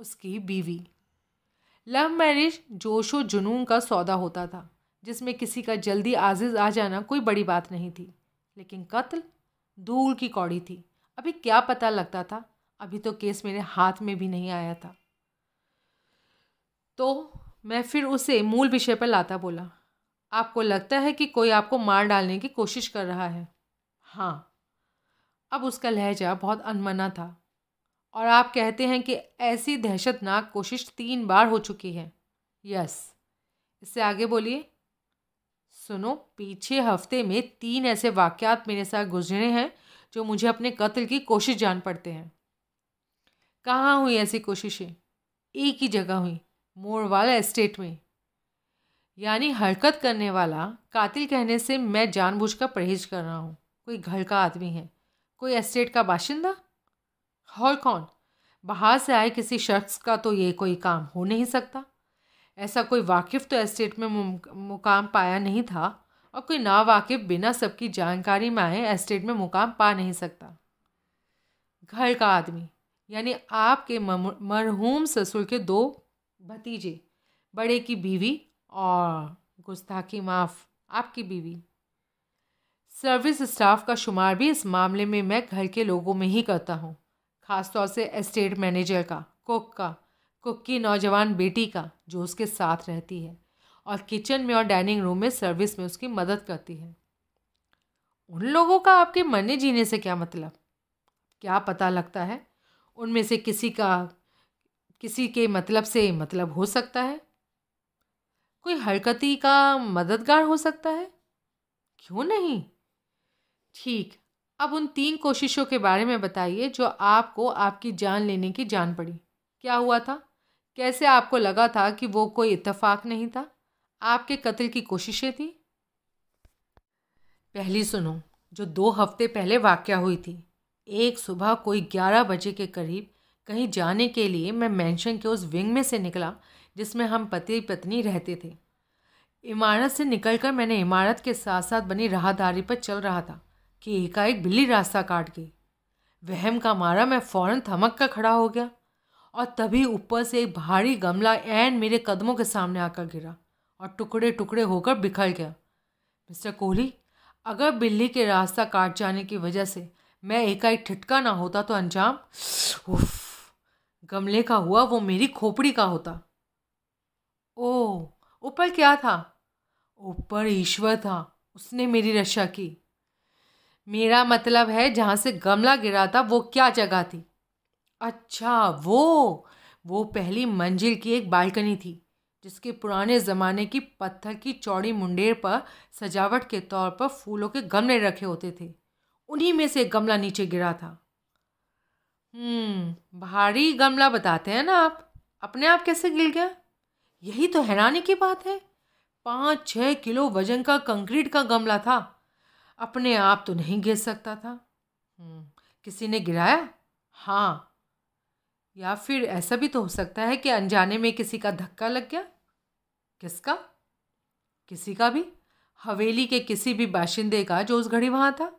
उसकी बीवी लव मैरिज जोशो जुनून का सौदा होता था जिसमें किसी का जल्दी आजिज आ जाना कोई बड़ी बात नहीं थी लेकिन कत्ल दूर की कौड़ी थी अभी क्या पता लगता था अभी तो केस मेरे हाथ में भी नहीं आया था तो मैं फिर उसे मूल विषय पर लाता बोला आपको लगता है कि कोई आपको मार डालने की कोशिश कर रहा है हाँ अब उसका लहजा बहुत अनमना था और आप कहते हैं कि ऐसी दहशतनाक कोशिश तीन बार हो चुकी है यस इससे आगे बोलिए सुनो पीछे हफ्ते में तीन ऐसे वाक्यात मेरे साथ गुजरे हैं जो मुझे अपने कत्ल की कोशिश जान पड़ते हैं कहाँ हुई ऐसी कोशिशें एक ही जगह हुई वाला एस्टेट में यानी हरकत करने वाला कातिल कहने से मैं जानबूझ कर परहेज कर रहा हूँ कोई घर का आदमी है कोई एस्टेट का बाशिंदा और कौन बाहर से आए किसी शख्स का तो ये कोई काम हो नहीं सकता ऐसा कोई वाकिफ़ तो एस्टेट में मुकाम पाया नहीं था और कोई नावाकिफ बिना सबकी जानकारी में आए एस्टेट में मुकाम पा नहीं सकता घर का आदमी यानी आपके मरहूम ससुर के दो भतीजे बड़े की बीवी और गुस्ताखी माफ़ आपकी बीवी सर्विस स्टाफ का शुमार भी इस मामले में मैं घर के लोगों में ही करता हूँ ख़ासतौर से एस्टेट मैनेजर का कुक का कुक की नौजवान बेटी का जो उसके साथ रहती है और किचन में और डाइनिंग रूम में सर्विस में उसकी मदद करती है उन लोगों का आपके मरने जीने से क्या मतलब क्या पता लगता है उनमें से किसी का किसी के मतलब से मतलब हो सकता है कोई हरकती का मददगार हो सकता है क्यों नहीं ठीक अब उन तीन कोशिशों के बारे में बताइए जो आपको आपकी जान लेने की जान पड़ी क्या हुआ था कैसे आपको लगा था कि वो कोई इत्तेफाक नहीं था आपके कत्ल की कोशिशें थी पहली सुनो जो दो हफ्ते पहले वाक़ हुई थी एक सुबह कोई ग्यारह बजे के करीब कहीं जाने के लिए मैं मैंशन के उस विंग में से निकला जिसमें हम पति पत्नी रहते थे इमारत से निकलकर मैंने इमारत के साथ साथ बनी राहदारी पर चल रहा था कि एकाएक बिल्ली रास्ता काट गई वहम का मारा मैं फ़ौरन थमक कर खड़ा हो गया और तभी ऊपर से एक भारी गमला एन मेरे कदमों के सामने आकर गिरा और टुकड़े टुकड़े होकर बिखर गया मिस्टर कोहली अगर बिल्ली के रास्ता काट जाने की वजह से मैं एकाएक ठिटका ना होता तो अंजाम उफ गमले का हुआ वो मेरी खोपड़ी का होता ओ ऊपर क्या था ऊपर ईश्वर था उसने मेरी रक्षा की मेरा मतलब है जहाँ से गमला गिरा था वो क्या जगह थी अच्छा वो वो पहली मंजिल की एक बालकनी थी जिसके पुराने ज़माने की पत्थर की चौड़ी मुंडेर पर सजावट के तौर पर फूलों के गमले रखे होते थे उन्हीं में से गमला नीचे गिरा था हम्म, भारी गमला बताते हैं ना आप अपने आप कैसे गिर गया यही तो हैरानी की बात है पाँच छः किलो वजन का कंक्रीट का गमला था अपने आप तो नहीं गिर सकता था हम्म, किसी ने गिराया हाँ या फिर ऐसा भी तो हो सकता है कि अनजाने में किसी का धक्का लग गया किसका किसी का भी हवेली के किसी भी बाशिंदे का जो उस घड़ी वहाँ था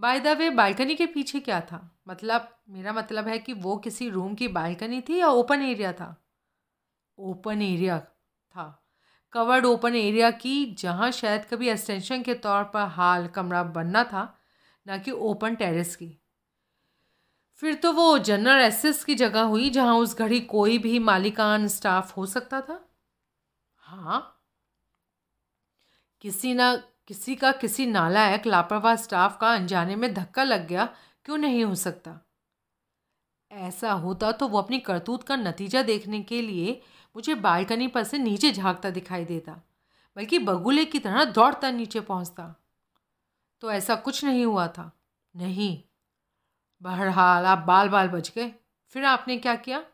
बाय द वे बालकनी के पीछे क्या था मतलब मेरा मतलब है कि वो किसी रूम की बालकनी थी या ओपन एरिया था ओपन एरिया था कवर्ड ओपन एरिया की जहाँ शायद कभी एक्सटेंशन के तौर पर हाल कमरा बनना था ना कि ओपन टेरेस की फिर तो वो जनरल एसेस की जगह हुई जहाँ उस घड़ी कोई भी मालिकान स्टाफ हो सकता था हाँ किसी ना किसी का किसी नालायक लापरवाह स्टाफ का अनजाने में धक्का लग गया क्यों नहीं हो सकता ऐसा होता तो वो अपनी करतूत का नतीजा देखने के लिए मुझे बालकनी पर से नीचे झांकता दिखाई देता बल्कि बगुले की तरह दौड़ता नीचे पहुंचता तो ऐसा कुछ नहीं हुआ था नहीं बहरहाल आप बाल बाल बच गए फिर आपने क्या किया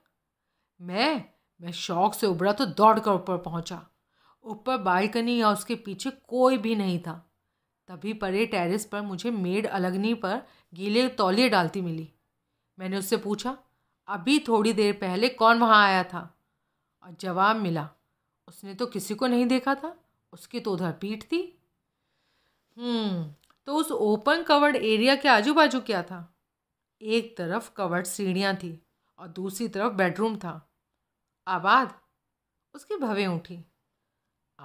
मैं मैं शौक से उबरा तो दौड़ कर ऊपर पहुंचा ऊपर बालकनी या उसके पीछे कोई भी नहीं था तभी परे टेरेस पर मुझे मेड अलगनी पर गीले तौलिए डालती मिली मैंने उससे पूछा अभी थोड़ी देर पहले कौन वहाँ आया था और जवाब मिला उसने तो किसी को नहीं देखा था उसकी तो उधर पीठ थी हम्म, तो उस ओपन कवर्ड एरिया के आजू बाजू क्या था एक तरफ कवर्ड सीढ़ियाँ थी और दूसरी तरफ बेडरूम था आबाद उसकी भवें उठी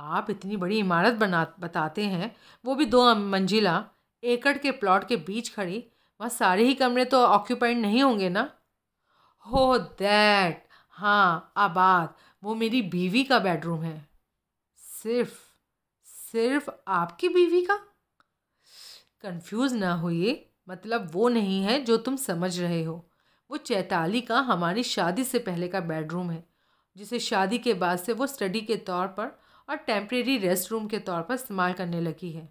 आप इतनी बड़ी इमारत बना बताते हैं वो भी दो मंजिला एकड़ के प्लॉट के बीच खड़ी वहाँ सारे ही कमरे तो ऑक्यूपाइड नहीं होंगे ना हो दैट हाँ आबाद वो मेरी बीवी का बेडरूम है सिर्फ सिर्फ आपकी बीवी का कंफ्यूज ना होइए मतलब वो नहीं है जो तुम समझ रहे हो वो चैताली का हमारी शादी से पहले का बेडरूम है जिसे शादी के बाद से वो स्टडी के तौर पर और टेम्प्रेरी रेस्ट रूम के तौर पर इस्तेमाल करने लगी है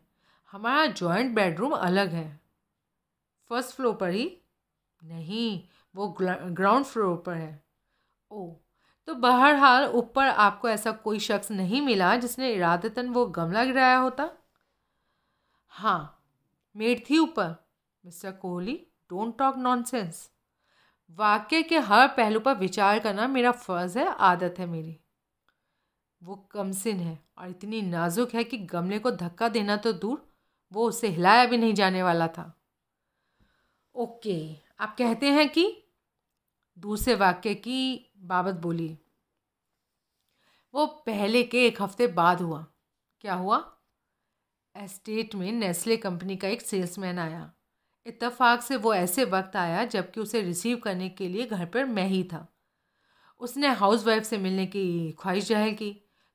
हमारा जॉइंट बेडरूम अलग है फर्स्ट फ्लोर पर ही नहीं वो ग्राउंड फ्लोर पर है ओ तो बहरहाल ऊपर आपको ऐसा कोई शख्स नहीं मिला जिसने इरादतन वो गमला गिराया होता हाँ मेड थी ऊपर mister Kohli don't talk nonsense वाक्य के हर पहलू पर विचार करना मेरा फ़र्ज़ है आदत है मेरी वो कमसिन है और इतनी नाजुक है कि गमले को धक्का देना तो दूर वो उसे हिलाया भी नहीं जाने वाला था ओके आप कहते हैं कि दूसरे वाक्य की बाबत बोली वो पहले के एक हफ्ते बाद हुआ क्या हुआ एस्टेट में नेस्ले कंपनी का एक सेल्समैन आया इतफाक़ से वो ऐसे वक्त आया जबकि उसे रिसीव करने के लिए घर पर मैं ही था उसने हाउस वाइफ से मिलने की ख्वाहिश जाहिर की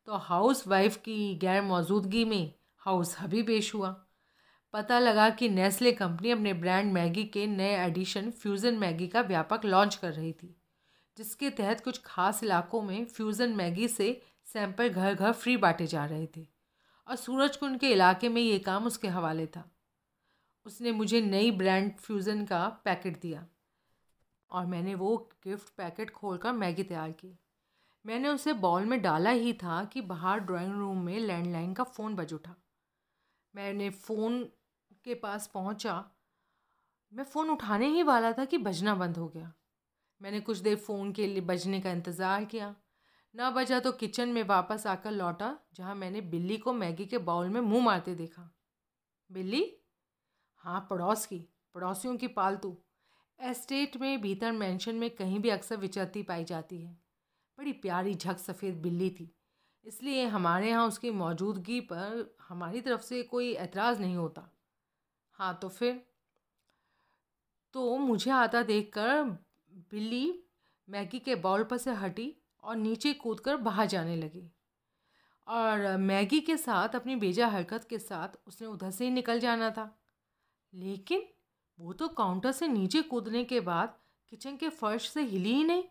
तो हाउस वाइफ की गैर मौजूदगी में हाउस हबी पेश हुआ पता लगा कि नेस्ले कंपनी अपने ब्रांड मैगी के नए एडिशन फ्यूज़न मैगी का व्यापक लॉन्च कर रही थी जिसके तहत कुछ खास इलाकों में फ्यूज़न मैगी से सैंपल घर घर फ्री बांटे जा रहे थे और सूरज कुंड के इलाके में ये काम उसके हवाले था उसने मुझे नई ब्रांड फ्यूज़न का पैकेट दिया और मैंने वो गिफ्ट पैकेट खोलकर मैगी तैयार की मैंने उसे बॉल में डाला ही था कि बाहर ड्राइंग रूम में लैंडलाइन का फ़ोन बज उठा मैंने फ़ोन के पास पहुंचा मैं फ़ोन उठाने ही वाला था कि बजना बंद हो गया मैंने कुछ देर फ़ोन के लिए बजने का इंतज़ार किया ना बजा तो किचन में वापस आकर लौटा जहाँ मैंने बिल्ली को मैगी के बाउल में मुंह मारते देखा बिल्ली हाँ पड़ोस की पड़ोसियों की पालतू एस्टेट में भीतर मेंशन में कहीं भी अक्सर विचरती पाई जाती है बड़ी प्यारी झक सफ़ेद बिल्ली थी इसलिए हमारे यहाँ उसकी मौजूदगी पर हमारी तरफ से कोई एतराज़ नहीं होता हाँ तो फिर तो मुझे आता देखकर बिल्ली मैगी के बॉल पर से हटी और नीचे कूदकर बाहर जाने लगी और मैगी के साथ अपनी बेजा हरकत के साथ उसने उधर से ही निकल जाना था लेकिन वो तो काउंटर से नीचे कूदने के बाद किचन के फर्श से हिली ही नहीं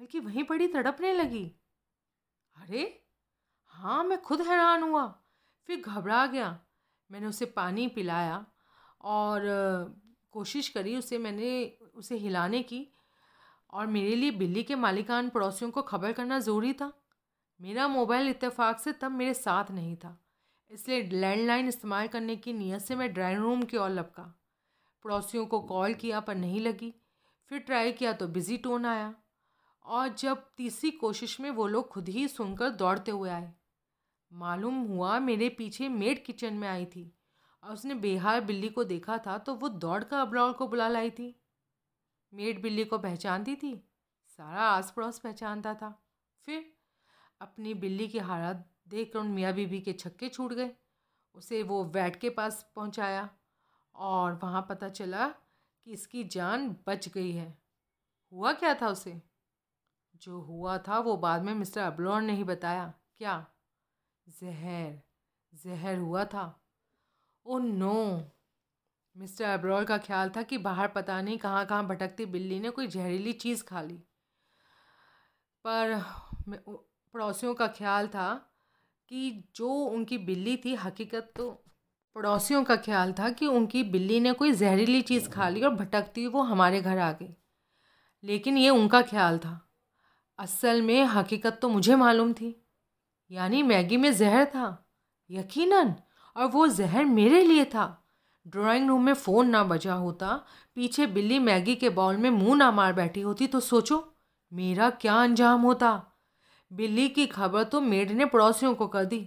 बल्कि वहीं पड़ी तड़पने लगी अरे हाँ मैं खुद हैरान हुआ फिर घबरा गया मैंने उसे पानी पिलाया और कोशिश करी उसे मैंने उसे हिलाने की और मेरे लिए बिल्ली के मालिकान पड़ोसियों को खबर करना ज़रूरी था मेरा मोबाइल इत्तेफाक से तब मेरे साथ नहीं था इसलिए लैंडलाइन इस्तेमाल करने की नीयत से मैं ड्राइंग रूम की ओर लपका पड़ोसियों को कॉल किया पर नहीं लगी फिर ट्राई किया तो बिज़ी टोन आया और जब तीसरी कोशिश में वो लोग खुद ही सुनकर दौड़ते हुए आए मालूम हुआ मेरे पीछे मेड किचन में आई थी और उसने बेहार बिल्ली को देखा था तो वो दौड़ कर अबरौल को बुला लाई थी मेड बिल्ली को पहचानती थी सारा आस पड़ोस पहचानता था फिर अपनी बिल्ली की हालत देख कर उन मियाँ बीबी के छक्के छूट गए उसे वो वैट के पास पहुंचाया और वहाँ पता चला कि इसकी जान बच गई है हुआ क्या था उसे जो हुआ था वो बाद में मिस्टर अबलोर ने ही बताया क्या जहर जहर हुआ था ओ नो मिस्टर अब्रॉल का ख्याल था कि बाहर पता नहीं कहाँ कहाँ भटकती बिल्ली ने कोई जहरीली चीज़ खा ली पर पड़ोसियों का ख्याल था कि जो उनकी बिल्ली थी हकीकत तो पड़ोसियों का ख्याल था कि उनकी बिल्ली ने कोई जहरीली चीज़ खा ली और भटकती हुई वो हमारे घर आ गई लेकिन ये उनका ख्याल था असल में हकीकत तो मुझे मालूम थी यानी मैगी में जहर था यकीनन और वो जहर मेरे लिए था ड्राइंग रूम में फ़ोन ना बजा होता पीछे बिल्ली मैगी के बाउल में मुंह ना मार बैठी होती तो सोचो मेरा क्या अंजाम होता बिल्ली की खबर तो मेड ने पड़ोसियों को कर दी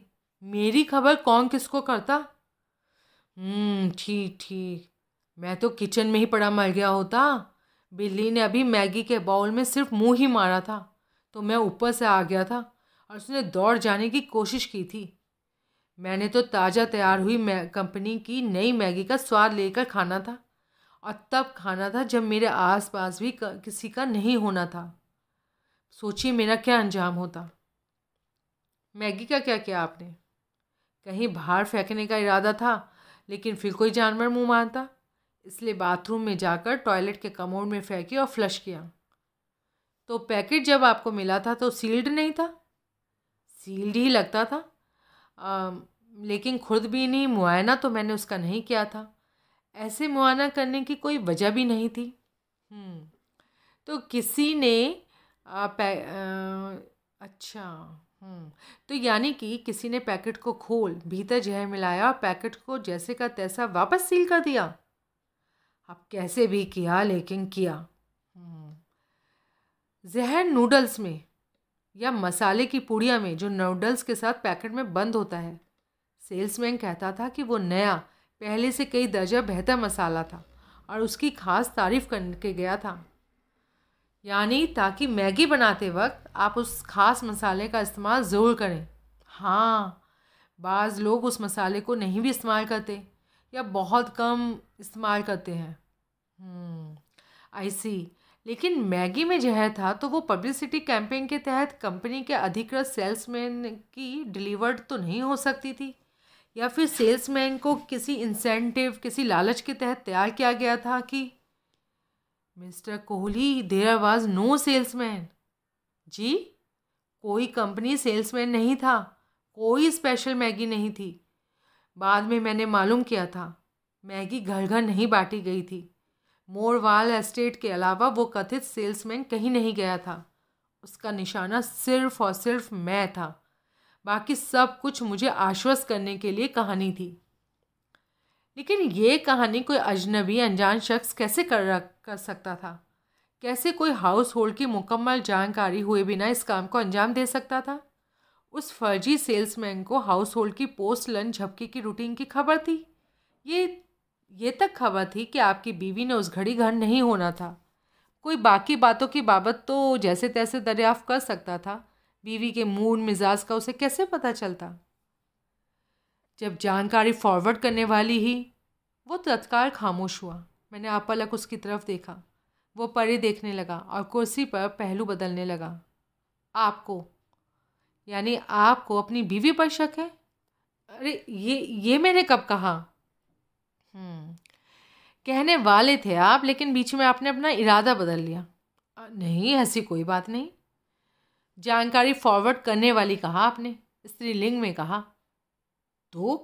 मेरी खबर कौन किसको करता हम्म, ठीक ठीक मैं तो किचन में ही पड़ा मर गया होता बिल्ली ने अभी मैगी के बाउल में सिर्फ मुंह ही मारा था तो मैं ऊपर से आ गया था और उसने दौड़ जाने की कोशिश की थी मैंने तो ताज़ा तैयार हुई कंपनी की नई मैगी का स्वाद लेकर खाना था और तब खाना था जब मेरे आसपास भी किसी का नहीं होना था सोचिए मेरा क्या अंजाम होता मैगी का क्या किया आपने कहीं बाहर फेंकने का इरादा था लेकिन फिर कोई जानवर मुँह मारता इसलिए बाथरूम में जाकर टॉयलेट के कमोड में फेंकी और फ्लश किया तो पैकेट जब आपको मिला था तो सील्ड नहीं था सील्ड ही लगता था आ, लेकिन खुद भी नहीं मुआयना तो मैंने उसका नहीं किया था ऐसे मुआयना करने की कोई वजह भी नहीं थी हम्म, तो किसी ने अच्छा हम्म। तो यानी कि किसी ने पैकेट को खोल भीतर जहर मिलाया और पैकेट को जैसे का तैसा वापस सील कर दिया अब कैसे भी किया लेकिन किया हम्म। जहर नूडल्स में या मसाले की पूड़िया में जो नूडल्स के साथ पैकेट में बंद होता है सेल्समैन कहता था कि वो नया पहले से कई दर्जा बेहतर मसाला था और उसकी खास तारीफ़ करके गया था यानी ताकि मैगी बनाते वक्त आप उस ख़ास मसाले का इस्तेमाल ज़रूर करें हाँ बाज़ लोग उस मसाले को नहीं भी इस्तेमाल करते या बहुत कम इस्तेमाल करते हैं आई हम्म, सी लेकिन मैगी में जहर था तो वो पब्लिसिटी कैंपेन के तहत कंपनी के अधिकृत सेल्समैन की डिलीवर्ड तो नहीं हो सकती थी या फिर सेल्समैन को किसी इंसेंटिव किसी लालच के तहत तैयार किया गया था कि mister Kohli there was no salesman जी कोई कंपनी सेल्समैन नहीं था कोई स्पेशल मैगी नहीं थी बाद में मैंने मालूम किया था मैगी घर घर नहीं बांटी गई थी मोरवाल एस्टेट के अलावा वो कथित सेल्समैन कहीं नहीं गया था उसका निशाना सिर्फ और सिर्फ मैं था बाकी सब कुछ मुझे आश्वस्त करने के लिए कहानी थी लेकिन ये कहानी कोई अजनबी अनजान शख्स कैसे कर कर सकता था कैसे कोई हाउस होल्ड की मुकम्मल जानकारी हुए बिना इस काम को अंजाम दे सकता था उस फर्जी सेल्समैन को हाउस होल्ड की पोस्ट लंच झपके की रूटीन की खबर थी ये ये तक खबर थी कि आपकी बीवी ने उस घड़ी घर नहीं होना था कोई बाकी बातों की बाबत तो जैसे तैसे दरियाफ़ कर सकता था बीवी के मूड मिजाज का उसे कैसे पता चलता जब जानकारी फॉरवर्ड करने वाली ही वो तत्काल खामोश हुआ मैंने आपलक उसकी तरफ देखा वो परे देखने लगा और कुर्सी पर पहलू बदलने लगा आपको यानी आपको अपनी बीवी पर शक है अरे ये ये मैंने कब कहा हम्म, कहने वाले थे आप लेकिन बीच में आपने अपना इरादा बदल लिया नहीं ऐसी कोई बात नहीं जानकारी फॉरवर्ड करने वाली कहा आपने स्त्रीलिंग में कहा तो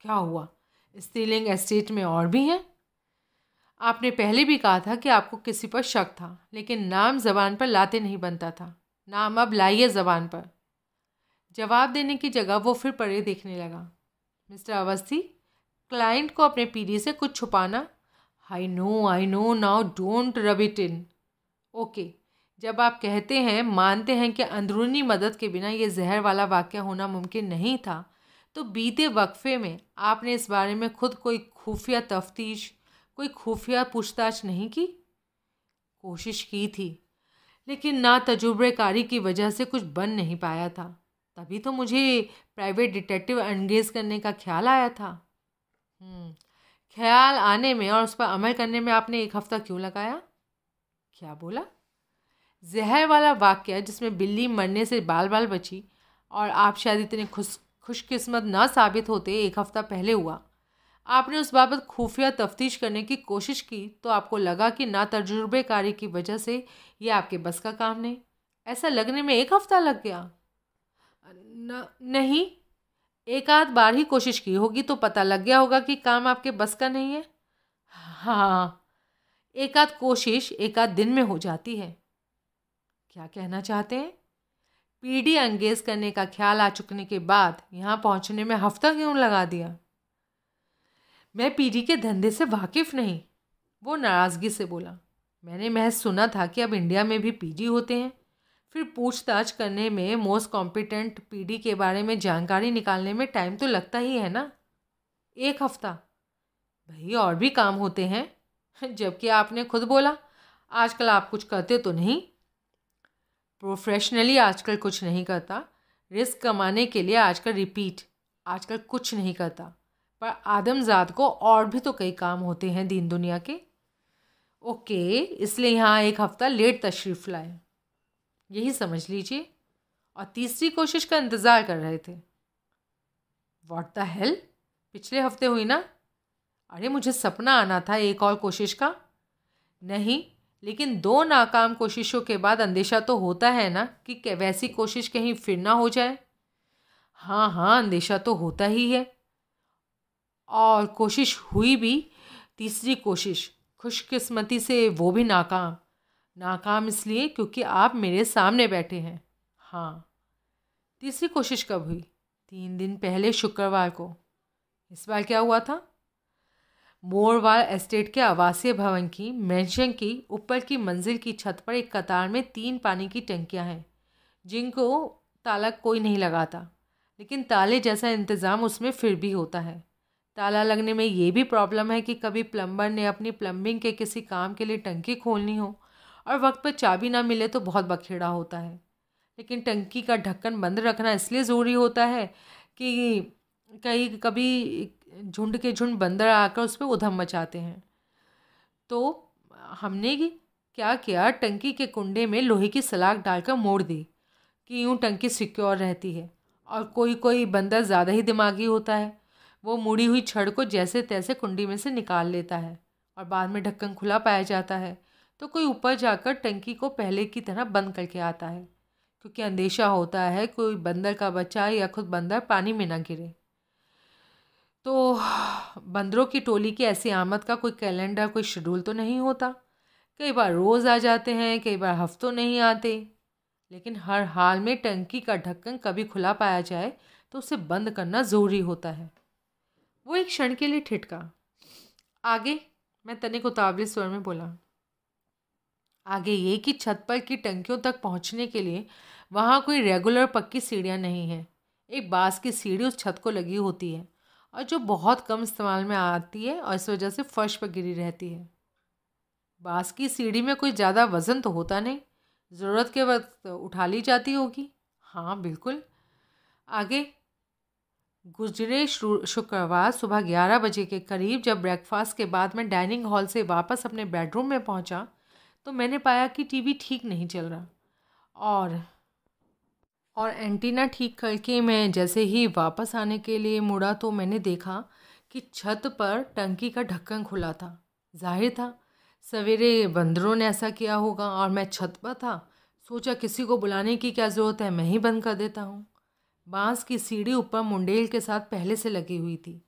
क्या हुआ स्त्रीलिंग एस्टेट में और भी हैं आपने पहले भी कहा था कि आपको किसी पर शक था लेकिन नाम जबान पर लाते नहीं बनता था नाम अब लाइए जबान पर जवाब देने की जगह वो फिर परे देखने लगा मिस्टर अवस्थी क्लाइंट को अपने पीढ़ी से कुछ छुपाना I know I know now don't rub it in okay जब आप कहते हैं मानते हैं कि अंदरूनी मदद के बिना ये जहर वाला वाक्य होना मुमकिन नहीं था तो बीते वक्फे में आपने इस बारे में खुद कोई खुफिया तफ्तीश कोई खुफिया पूछताछ नहीं की कोशिश की थी लेकिन ना तजुर्बेकारी की वजह से कुछ बन नहीं पाया था तभी तो मुझे प्राइवेट डिटेक्टिव अनगेज करने का ख्याल आया था हम्म, ख्याल आने में और उस पर अमल करने में आपने एक हफ़्ता क्यों लगाया क्या बोला जहर वाला वाक्य जिसमें बिल्ली मरने से बाल बाल बची और आप शायद इतने खुश खुशकिस्मत ना साबित होते एक हफ़्ता पहले हुआ आपने उस बाबत खुफिया तफ्तीश करने की कोशिश की तो आपको लगा कि ना तजुर्बेकारी की वजह से ये आपके बस का काम नहीं ऐसा लगने में एक हफ़्ता लग गया न नहीं एक आध बार ही कोशिश की होगी तो पता लग गया होगा कि काम आपके बस का नहीं है हाँ एक आध कोशिश एक आध दिन में हो जाती है क्या कहना चाहते हैं पीडी अंगेज करने का ख्याल आ चुकने के बाद यहाँ पहुँचने में हफ्ता क्यों लगा दिया मैं पीडी के धंधे से वाकिफ़ नहीं वो नाराज़गी से बोला मैंने महज सुना था कि अब इंडिया में भी पीडी होते हैं फिर पूछताछ करने में मोस्ट कॉम्पिटेंट पीडी के बारे में जानकारी निकालने में टाइम तो लगता ही है ना एक हफ्ता भई और भी काम होते हैं जबकि आपने खुद बोला आजकल आप कुछ करते तो नहीं प्रोफेशनली आजकल कुछ नहीं करता रिस्क कमाने के लिए आजकल रिपीट आजकल कुछ नहीं करता पर आदमजाद को और भी तो कई काम होते हैं दीन दुनिया के ओके इसलिए यहाँ एक हफ़्ता लेट तशरीफ़ लाए यही समझ लीजिए और तीसरी कोशिश का इंतज़ार कर रहे थे वॉट द हेल पिछले हफ्ते हुई ना अरे मुझे सपना आना था एक और कोशिश का नहीं लेकिन दो नाकाम कोशिशों के बाद अंदेशा तो होता है ना कि वैसी कोशिश कहीं फिर ना हो जाए हाँ हाँ अंदेशा तो होता ही है और कोशिश हुई भी तीसरी कोशिश खुशकिस्मती से वो भी नाकाम नाकाम इसलिए क्योंकि आप मेरे सामने बैठे हैं हाँ तीसरी कोशिश कब हुई तीन दिन पहले शुक्रवार को इस बार क्या हुआ था मोरवाल एस्टेट के आवासीय भवन की मैंशन की ऊपर की मंजिल की छत पर एक कतार में तीन पानी की टंकियां हैं जिनको ताला कोई नहीं लगाता लेकिन ताले जैसा इंतज़ाम उसमें फिर भी होता है ताला लगने में ये भी प्रॉब्लम है कि कभी प्लम्बर ने अपनी प्लम्बिंग के किसी काम के लिए टंकी खोलनी हो और वक्त पर चाबी ना मिले तो बहुत बखेड़ा होता है लेकिन टंकी का ढक्कन बंद रखना इसलिए ज़रूरी होता है कि कई कभी झुंड के झुंड बंदर आकर उस पर उधम मचाते हैं तो हमने क्या किया टंकी के कुंडे में लोहे की सलाख डालकर मोड़ दी कि यूँ टंकी सिक्योर रहती है और कोई कोई बंदर ज़्यादा ही दिमागी होता है वो मुड़ी हुई छड़ को जैसे तैसे कुंडी में से निकाल लेता है और बाद में ढक्कन खुला पाया जाता है तो कोई ऊपर जाकर टंकी को पहले की तरह बंद करके आता है क्योंकि अंदेशा होता है कोई बंदर का बच्चा या खुद बंदर पानी में ना गिरे तो बंदरों की टोली की ऐसी आमद का कोई कैलेंडर कोई शेड्यूल तो नहीं होता कई बार रोज़ आ जाते हैं कई बार हफ्तों नहीं आते लेकिन हर हाल में टंकी का ढक्कन कभी खुला पाया जाए तो उसे बंद करना ज़रूरी होता है वो एक क्षण के लिए ठिठका आगे मैं तनिक उतावले स्वर में बोला आगे ये कि छत पर की टंकियों तक पहुंचने के लिए वहाँ कोई रेगुलर पक्की सीढ़ियाँ नहीं हैं एक बाँस की सीढ़ी उस छत को लगी होती है और जो बहुत कम इस्तेमाल में आती है और इस वजह से फर्श पर गिरी रहती है बाँस की सीढ़ी में कोई ज़्यादा वज़न तो होता नहीं ज़रूरत के वक्त उठा ली जाती होगी हाँ बिल्कुल आगे गुजरे शुक्रवार सुबह ग्यारह बजे के करीब जब ब्रेकफास्ट के बाद मैं डाइनिंग हॉल से वापस अपने बेडरूम में पहुंचा तो मैंने पाया कि टीवी ठीक नहीं चल रहा और और एंटीना ठीक करके मैं जैसे ही वापस आने के लिए मुड़ा तो मैंने देखा कि छत पर टंकी का ढक्कन खुला था जाहिर था सवेरे बंदरों ने ऐसा किया होगा और मैं छत पर था सोचा किसी को बुलाने की क्या ज़रूरत है मैं ही बंद कर देता हूँ बांस की सीढ़ी ऊपर मुंडेल के साथ पहले से लगी हुई थी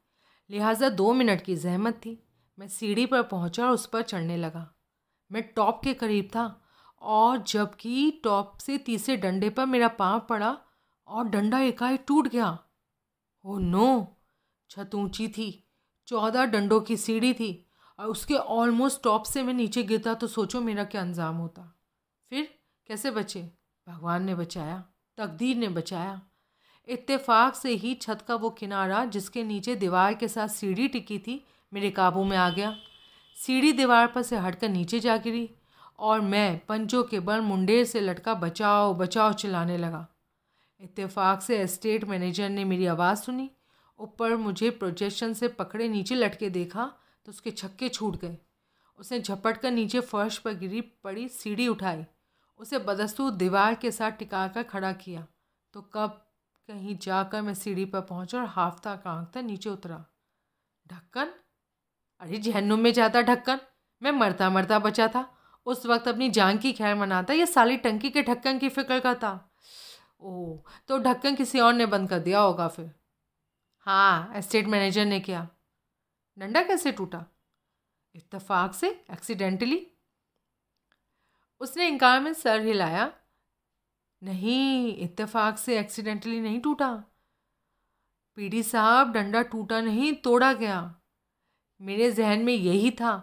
लिहाजा दो मिनट की जहमत थी मैं सीढ़ी पर पहुंचा और उस पर चढ़ने लगा मैं टॉप के करीब था और जबकि टॉप से तीसरे डंडे पर मेरा पाँव पड़ा और डंडा एकाएक टूट गया ओ नो छत ऊंची थी चौदह डंडों की सीढ़ी थी और उसके ऑलमोस्ट टॉप से मैं नीचे गिरता तो सोचो मेरा क्या अंजाम होता फिर कैसे बचे भगवान ने बचाया तकदीर ने बचाया इत्तेफाक से ही छत का वो किनारा जिसके नीचे दीवार के साथ सीढ़ी टिकी थी मेरे काबू में आ गया सीढ़ी दीवार पर से हटकर नीचे जा गिरी और मैं पंजों के बल मुंडेर से लटका बचाओ बचाओ चिल्लाने लगा इत्तेफाक से एस्टेट मैनेजर ने मेरी आवाज़ सुनी ऊपर मुझे प्रोजेक्शन से पकड़े नीचे लटके देखा तो उसके छक्के छूट गए उसने झपट कर नीचे फर्श पर गिरी पड़ी सीढ़ी उठाई उसे बदस्तूर दीवार के साथ टिका कर खड़ा किया तो कब कहीं जाकर मैं सीढ़ी पर पहुंचा और हाफता कांकता नीचे उतरा ढक्कन अरे जहनुम में जाता ढक्कन मैं मरता मरता बचा था उस वक्त अपनी जान की खैर मनाता यह साली टंकी के ढक्कन की फिक्र का था ओह तो ढक्कन किसी और ने बंद कर दिया होगा फिर हाँ एस्टेट मैनेजर ने किया डंडा कैसे टूटा इतफाक से एक्सीडेंटली उसने इनकार में सर हिलाया नहीं इतफाक से एक्सीडेंटली नहीं टूटा पीडी साहब डंडा टूटा नहीं तोड़ा गया मेरे जहन में यही था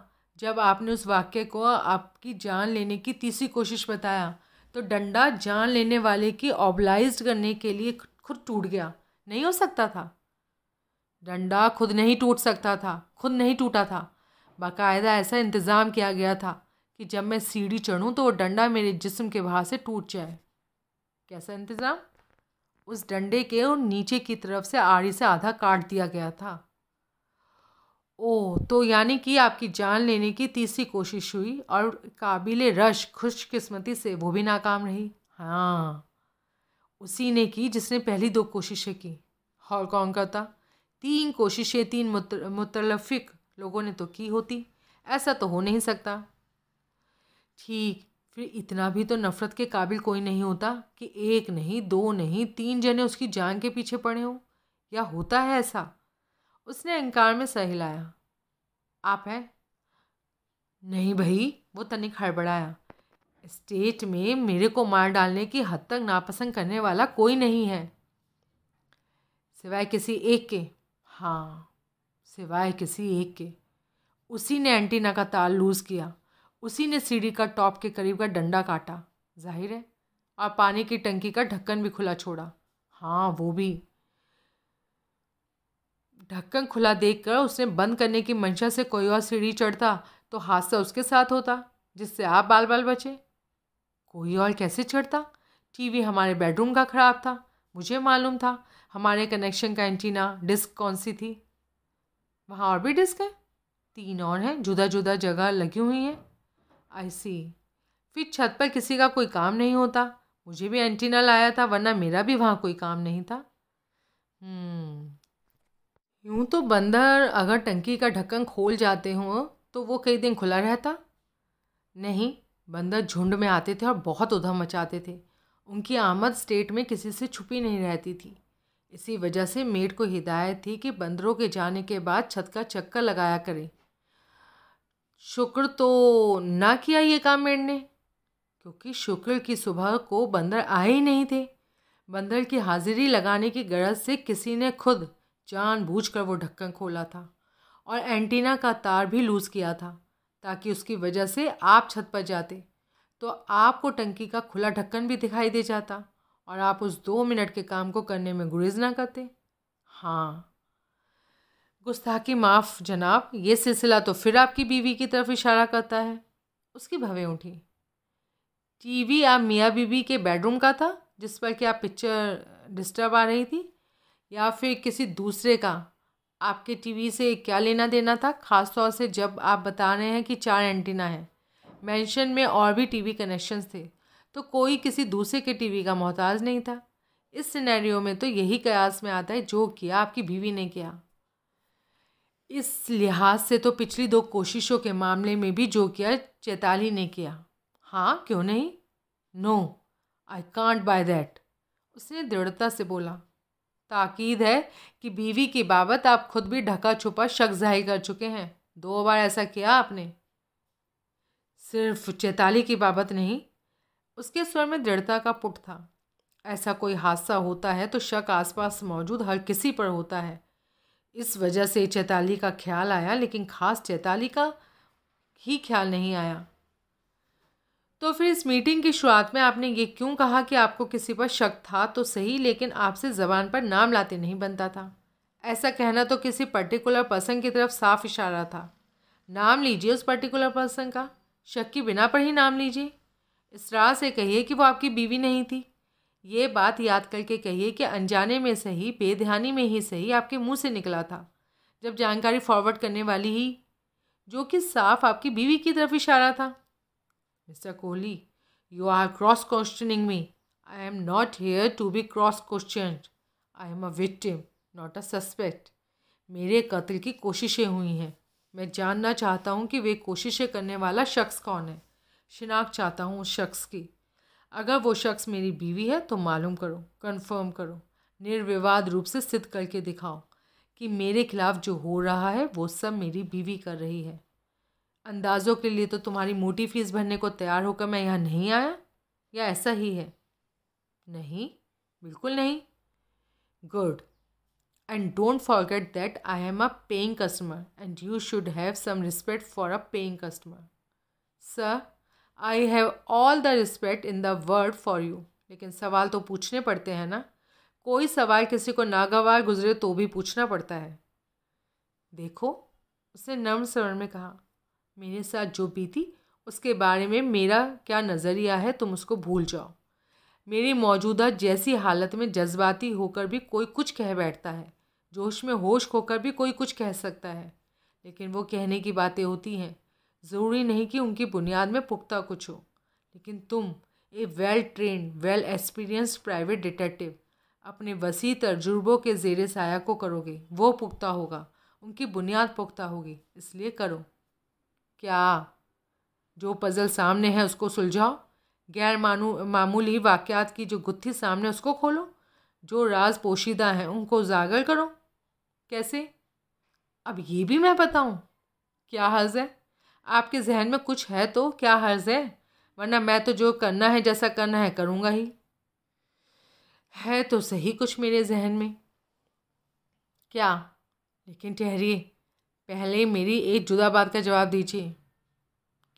जब आपने उस वाक्य को आपकी जान लेने की तीसरी कोशिश बताया तो डंडा जान लेने वाले की ओबलाइज करने के लिए खुद टूट गया नहीं हो सकता था डंडा खुद नहीं टूट सकता था खुद नहीं टूटा था बाकायदा ऐसा इंतज़ाम किया गया था कि जब मैं सीढ़ी चढ़ूँ तो वो डंडा मेरे जिस्म के बाहर से टूट जाए कैसा इंतज़ाम उस डंडे के और नीचे की तरफ से आड़ी से आधा काट दिया गया था ओह तो यानी कि आपकी जान लेने की तीसरी कोशिश हुई और काबिल रश खुशकिस्मती से वो भी नाकाम रही हाँ उसी ने की जिसने पहली दो कोशिशें की हांगकॉन्ग कौन करता तीन कोशिशें तीन मुतलफिक लोगों ने तो की होती ऐसा तो हो नहीं सकता ठीक फिर इतना भी तो नफ़रत के काबिल कोई नहीं होता कि एक नहीं दो नहीं तीन जने उसकी जान के पीछे पड़े हों या होता है ऐसा उसने अहंकार में सहिलाया आप हैं नहीं भाई वो तनिक हड़बड़ाया स्टेट में मेरे को मार डालने की हद तक नापसंद करने वाला कोई नहीं है सिवाय किसी एक के हाँ सिवाय किसी एक के उसी ने एंटीना का ताल लूज़ किया उसी ने सीढ़ी का टॉप के करीब का डंडा काटा जाहिर है और पानी की टंकी का ढक्कन भी खुला छोड़ा हाँ वो भी ढक्कन खुला देखकर उसने बंद करने की मंशा से कोई और सीढ़ी चढ़ता तो हादसा उसके साथ होता जिससे आप बाल बाल बचे कोई और कैसे चढ़ता टीवी हमारे बेडरूम का ख़राब था मुझे मालूम था हमारे कनेक्शन का एंटीना डिस्क कौन सी थी वहाँ और भी डिस्क है तीन और हैं जुदा जुदा जगह लगी हुई हैं आई सी फिर छत पर किसी का कोई काम नहीं होता मुझे भी एंटीना लाया था वरना मेरा भी वहाँ कोई काम नहीं था हम्म। यूं तो बंदर अगर टंकी का ढक्कन खोल जाते हों तो वो कई दिन खुला रहता नहीं बंदर झुंड में आते थे और बहुत उधम मचाते थे उनकी आमद स्टेट में किसी से छुपी नहीं रहती थी इसी वजह से मेट को हिदायत थी कि बंदरों के जाने के बाद छत का चक्कर लगाया करें शुक्र तो ना किया ये काम मेड ने क्योंकि शुक्र की सुबह को बंदर आए ही नहीं थे बंदर की हाजिरी लगाने की गरज से किसी ने खुद जानबूझकर वो ढक्कन खोला था और एंटीना का तार भी लूज़ किया था ताकि उसकी वजह से आप छत पर जाते तो आपको टंकी का खुला ढक्कन भी दिखाई दे जाता और आप उस दो मिनट के काम को करने में गुरेज ना करते हाँ गुस्ताखी माफ़ जनाब ये सिलसिला तो फिर आपकी बीवी की तरफ इशारा करता है उसकी भवें उठी टीवी आप मियाँ बीबी के बेडरूम का था जिस पर कि आप पिक्चर डिस्टर्ब आ रही थी या फिर किसी दूसरे का आपके टीवी से क्या लेना देना था ख़ास तौर से जब आप बता रहे हैं कि चार एंटीना है मेंशन में और भी टीवी कनेक्शंस थे तो कोई किसी दूसरे के टीवी का मोहताज नहीं था इस सिनेरियो में तो यही कयास में आता है जो किया आपकी बीवी ने किया इस लिहाज से तो पिछली दो कोशिशों के मामले में भी जो किया चैताली ने किया हाँ क्यों नहीं no I can't buy that उसने दृढ़ता से बोला ताकीद है कि बीवी की बाबत आप खुद भी ढका छुपा शक जाहिर कर चुके हैं दो बार ऐसा किया आपने सिर्फ चैताली की बाबत नहीं उसके स्वर में दृढ़ता का पुट था ऐसा कोई हादसा होता है तो शक आसपास मौजूद हर किसी पर होता है इस वजह से चैताली का ख्याल आया लेकिन ख़ास चैताली का ही ख्याल नहीं आया तो फिर इस मीटिंग की शुरुआत में आपने ये क्यों कहा कि आपको किसी पर शक था तो सही लेकिन आपसे ज़बान पर नाम लाते नहीं बनता था ऐसा कहना तो किसी पर्टिकुलर पर्सन की तरफ साफ इशारा था नाम लीजिए उस पर्टिकुलर पर्सन का शक की बिना पर ही नाम लीजिए इसरार से कहिए कि वो आपकी बीवी नहीं थी ये बात याद करके कहिए कि अनजाने में सही बेध्यानी में ही सही आपके मुंह से निकला था जब जानकारी फॉरवर्ड करने वाली ही जो कि साफ आपकी बीवी की तरफ इशारा था mister Kohli you are cross questioning me I am not here to be cross question I am a victim not a suspect मेरे कत्ल की कोशिशें हुई हैं मैं जानना चाहता हूँ कि वे कोशिशें करने वाला शख्स कौन है शिनाख्त चाहता हूँ उस शख्स की अगर वो शख्स मेरी बीवी है तो मालूम करो कन्फर्म करो निर्विवाद रूप से सिद्ध करके दिखाओ कि मेरे खिलाफ जो हो रहा है वो सब मेरी बीवी कर रही है अंदाज़ों के लिए तो तुम्हारी मोटी फीस भरने को तैयार होकर मैं यहाँ नहीं आया या ऐसा ही है नहीं बिल्कुल नहीं good and don't forget that I am a paying customer and you should have some respect for a paying customer sir I have all the respect in the world for you लेकिन सवाल तो पूछने पड़ते हैं ना कोई सवाल किसी को नागवार गुजरे तो भी पूछना पड़ता है देखो उसने नर्म स्वर में कहा मेरे साथ जो बीती उसके बारे में मेरा क्या नज़रिया है तुम उसको भूल जाओ मेरी मौजूदा जैसी हालत में जज्बाती होकर भी कोई कुछ कह बैठता है जोश में होश खोकर भी कोई कुछ कह सकता है लेकिन वो कहने की बातें होती हैं ज़रूरी नहीं कि उनकी बुनियाद में पुख्ता कुछ हो लेकिन तुम a well train well experience private detective अपने वसी तजुर्बों के जेर साया को करोगे वो पुख्ता होगा उनकी बुनियाद पुख्ता होगी इसलिए करो क्या जो पज़ल सामने है उसको सुलझाओ गैर मानू मामूली वाक़ात की जो गुत्थी सामने उसको खोलो जो राज पोशीदा हैं उनको उजागर करो कैसे अब ये भी मैं बताऊँ क्या हर्ज है आपके जहन में कुछ है तो क्या हर्ज है वरना मैं तो जो करना है जैसा करना है करूँगा ही है तो सही कुछ मेरे जहन में क्या लेकिन ठहरिए पहले मेरी एक जुदा बात का जवाब दीजिए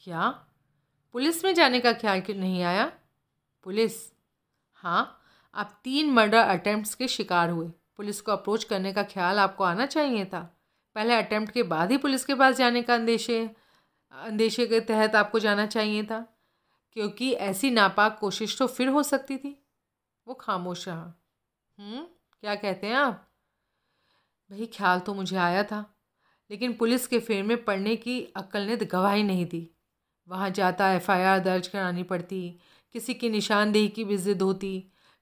क्या पुलिस में जाने का ख्याल क्यों नहीं आया पुलिस हाँ आप तीन मर्डर अटैम्प्ट के शिकार हुए पुलिस को अप्रोच करने का ख्याल आपको आना चाहिए था पहले अटैम्प्ट के बाद ही पुलिस के पास जाने का अंदेशे अंदेशे के तहत आपको जाना चाहिए था क्योंकि ऐसी नापाक कोशिश तो फिर हो सकती थी वो खामोश रहा हम्म, क्या कहते हैं आप भाई ख्याल तो मुझे आया था लेकिन पुलिस के फेर में पड़ने की अक्ल ने गवाही नहीं दी वहाँ जाता एफआईआर दर्ज करानी पड़ती किसी की निशानदेही की भी जिद होती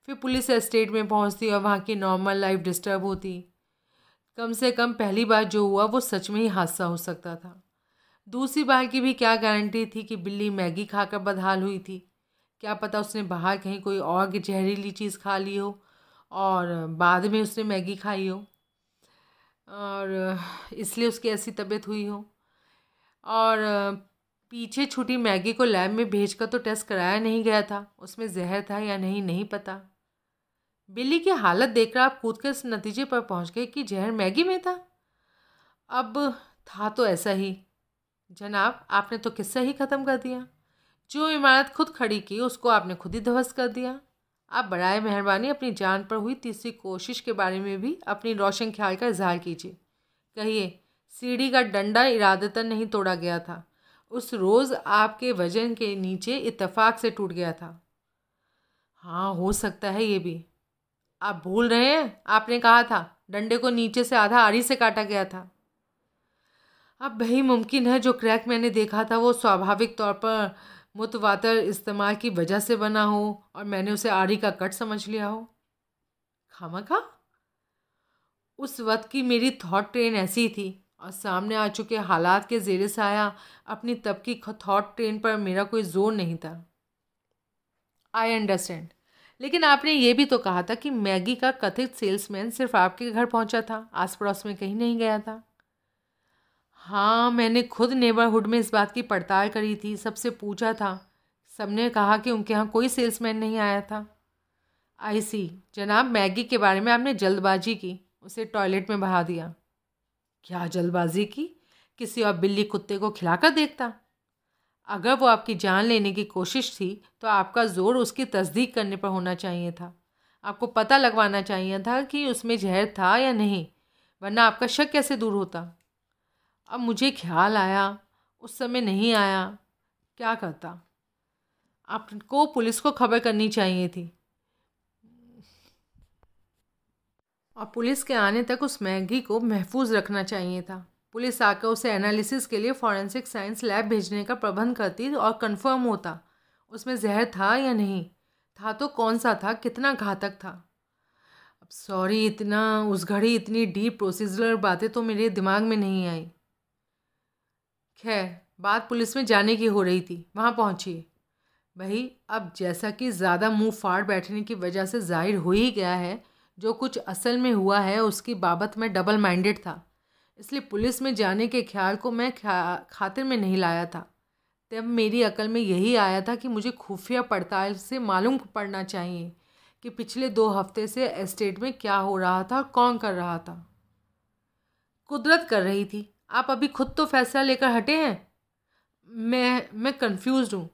फिर पुलिस एस्टेट में पहुँचती और वहाँ की नॉर्मल लाइफ डिस्टर्ब होती कम से कम पहली बार जो हुआ वो सच में ही हादसा हो सकता था दूसरी बार की भी क्या गारंटी थी कि बिल्ली मैगी खाकर बदहाल हुई थी क्या पता उसने बाहर कहीं कोई और जहरीली चीज़ खा ली हो और बाद में उसने मैगी खाई हो और इसलिए उसकी ऐसी तबीयत हुई हो और पीछे छुटी मैगी को लैब में कर तो टेस्ट कराया नहीं गया था उसमें जहर था या नहीं नहीं पता बिल्ली की हालत देखकर आप कूद कर इस नतीजे पर पहुंच गए कि जहर मैगी में था अब था तो ऐसा ही जनाब आपने तो किस्सा ही ख़त्म कर दिया जो इमारत खुद खड़ी की उसको आपने खुद ही ध्वस्त कर दिया आप बरए मेहरबानी अपनी जान पर हुई तीसरी कोशिश के बारे में भी अपनी रोशन ख्याल का इजहार कीजिए कहिए सीढ़ी का डंडा इरादतन नहीं तोड़ा गया था उस रोज़ आपके वजन के नीचे इतफ़ाक से टूट गया था हाँ हो सकता है ये भी आप भूल रहे हैं आपने कहा था डंडे को नीचे से आधा आरी से काटा गया था अब भाई मुमकिन है जो क्रैक मैंने देखा था वो स्वाभाविक तौर पर मुतवातर इस्तेमाल की वजह से बना हो और मैंने उसे आरी का कट समझ लिया हो खामा खा उस वक्त की मेरी थॉट ट्रेन ऐसी थी और सामने आ चुके हालात के जेर आया अपनी तब की थॉट ट्रेन पर मेरा कोई जोर नहीं था आई अंडरस्टैंड लेकिन आपने ये भी तो कहा था कि मैगी का कथित सेल्समैन सिर्फ आपके घर पहुंचा था आस पड़ोस में कहीं नहीं गया था हाँ मैंने खुद नेबरहुड में इस बात की पड़ताल करी थी सबसे पूछा था सबने कहा कि उनके यहाँ कोई सेल्समैन नहीं आया था आई सी जनाब मैगी के बारे में आपने जल्दबाजी की उसे टॉयलेट में बहा दिया क्या जल्दबाजी की किसी और बिल्ली कुत्ते को खिलाकर देखता अगर वो आपकी जान लेने की कोशिश थी तो आपका जोर उसकी तस्दीक करने पर होना चाहिए था आपको पता लगवाना चाहिए था कि उसमें जहर था या नहीं वरना आपका शक कैसे दूर होता अब मुझे ख्याल आया उस समय नहीं आया क्या करता आपको पुलिस को खबर करनी चाहिए थी और पुलिस के आने तक उस मैगी को महफूज रखना चाहिए था पुलिस आकर उसे एनालिसिस के लिए फॉरेंसिक साइंस लैब भेजने का प्रबंध करती और कंफर्म होता उसमें जहर था या नहीं था तो कौन सा था कितना घातक था अब सॉरी इतना उस घड़ी इतनी डीप प्रोसीजर बातें तो मेरे दिमाग में नहीं आई खैर बात पुलिस में जाने की हो रही थी वहाँ पहुँची भाई अब जैसा कि ज़्यादा मुंह फाड़ बैठने की वजह से जाहिर हो ही गया है जो कुछ असल में हुआ है उसकी बाबत में डबल माइंडेड था इसलिए पुलिस में जाने के ख्याल को मैं खातिर में नहीं लाया था तब मेरी अकल में यही आया था कि मुझे खुफिया पड़ताल से मालूम पड़ना चाहिए कि पिछले दो हफ्ते से एस्टेट में क्या हो रहा था और कौन कर रहा था कुदरत कर रही थी आप अभी खुद तो फैसला लेकर हटे हैं मैं मैं कंफ्यूज हूँ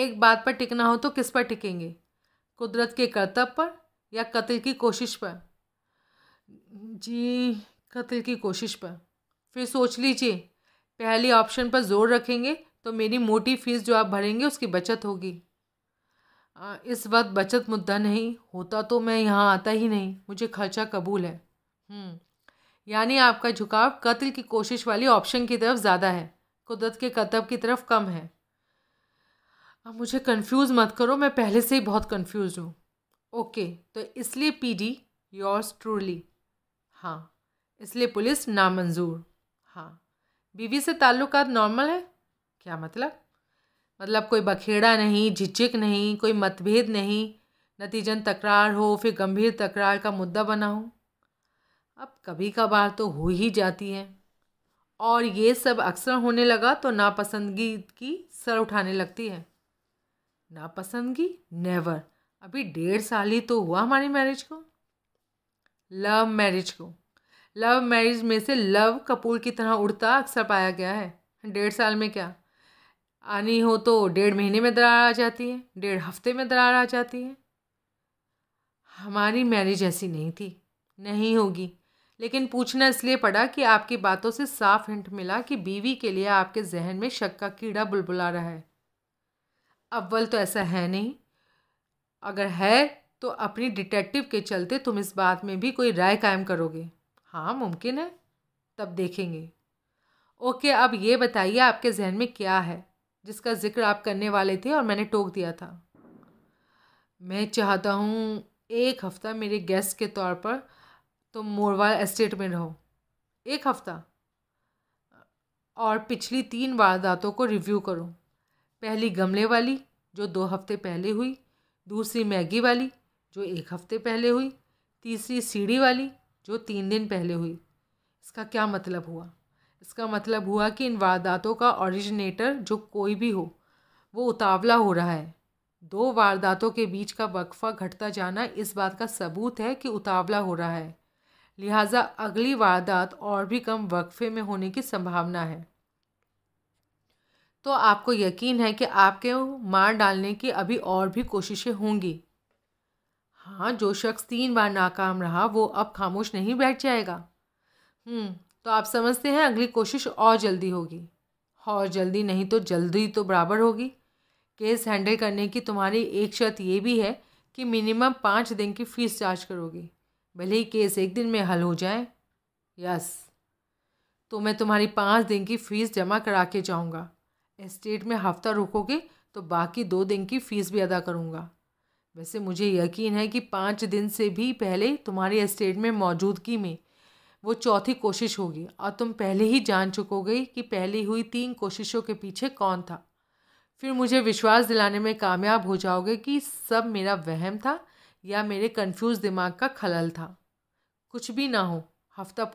एक बात पर टिकना हो तो किस पर टिकेंगे कुदरत के कर्तव्य पर या कत्ल की कोशिश पर जी कत्ल की कोशिश पर फिर सोच लीजिए पहले ऑप्शन पर जोर रखेंगे तो मेरी मोटी फीस जो आप भरेंगे उसकी बचत होगी इस वक्त बचत मुद्दा नहीं होता तो मैं यहाँ आता ही नहीं मुझे खर्चा कबूल है हम्म। यानी आपका झुकाव कत्ल की कोशिश वाली ऑप्शन की तरफ ज़्यादा है कुदरत के कतब की तरफ कम है अब मुझे कंफ्यूज मत करो मैं पहले से ही बहुत कंफ्यूज हूँ ओके तो इसलिए पी डी योर्स ट्रूली हाँ इसलिए पुलिस नामंजूर हाँ बीवी से ताल्लुक नॉर्मल है क्या मतलब मतलब कोई बखेड़ा नहीं झिझक नहीं कोई मतभेद नहीं नतीजन तकरार हो फिर गंभीर तकरार का मुद्दा बना हो अब कभी कभार तो हो ही जाती है और ये सब अक्सर होने लगा तो नापसंदगी की सर उठाने लगती है नापसंदगी नेवर अभी डेढ़ साल ही तो हुआ हमारी मैरिज को लव मैरिज को लव मैरिज में से लव कपूर की तरह उड़ता अक्सर पाया गया है डेढ़ साल में क्या आनी हो तो डेढ़ महीने में दरार आ जाती है डेढ़ हफ्ते में दरार आ जाती है हमारी मैरिज ऐसी नहीं थी नहीं होगी लेकिन पूछना इसलिए पड़ा कि आपकी बातों से साफ हिंट मिला कि बीवी के लिए आपके जहन में शक का कीड़ा बुलबुला रहा है अव्वल तो ऐसा है नहीं अगर है तो अपनी डिटेक्टिव के चलते तुम इस बात में भी कोई राय कायम करोगे हाँ मुमकिन है तब देखेंगे ओके अब ये बताइए आपके जहन में क्या है जिसका जिक्र आप करने वाले थे और मैंने टोक दिया था मैं चाहता हूँ एक हफ़्ता मेरे गेस्ट के तौर पर तुम मोरवाल एस्टेट में रहो एक हफ्ता और पिछली तीन वारदातों को रिव्यू करो पहली गमले वाली जो दो हफ्ते पहले हुई दूसरी मैगी वाली जो एक हफ्ते पहले हुई तीसरी सीढ़ी वाली जो तीन दिन पहले हुई इसका क्या मतलब हुआ इसका मतलब हुआ कि इन वारदातों का ओरिजिनेटर जो कोई भी हो वो उतावला हो रहा है दो वारदातों के बीच का वक्फा घटता जाना इस बात का सबूत है कि उतावला हो रहा है लिहाजा अगली वारदात और भी कम वक्फे में होने की संभावना है तो आपको यकीन है कि आपके मार डालने की अभी और भी कोशिशें होंगी हाँ जो शख्स तीन बार नाकाम रहा वो अब खामोश नहीं बैठ जाएगा हम्म, तो आप समझते हैं अगली कोशिश और जल्दी होगी और जल्दी नहीं तो जल्दी तो बराबर होगी केस हैंडल करने की तुम्हारी एक शर्त ये भी है कि मिनिमम पाँच दिन की फ़ीस चार्ज करोगी भले ही केस एक दिन में हल हो जाए यस तो मैं तुम्हारी पाँच दिन की फ़ीस जमा करा के जाऊँगा इस्टेट में हफ्ता रुकोगे तो बाकी दो दिन की फ़ीस भी अदा करूँगा वैसे मुझे यकीन है कि पाँच दिन से भी पहले तुम्हारी इस्टेट में मौजूदगी में वो चौथी कोशिश होगी और तुम पहले ही जान चुकोगे कि पहली हुई तीन कोशिशों के पीछे कौन था फिर मुझे विश्वास दिलाने में कामयाब हो जाओगे कि सब मेरा वहम था या मेरे कन्फ्यूज़ दिमाग का खलल था कुछ भी ना हो हफ़्ता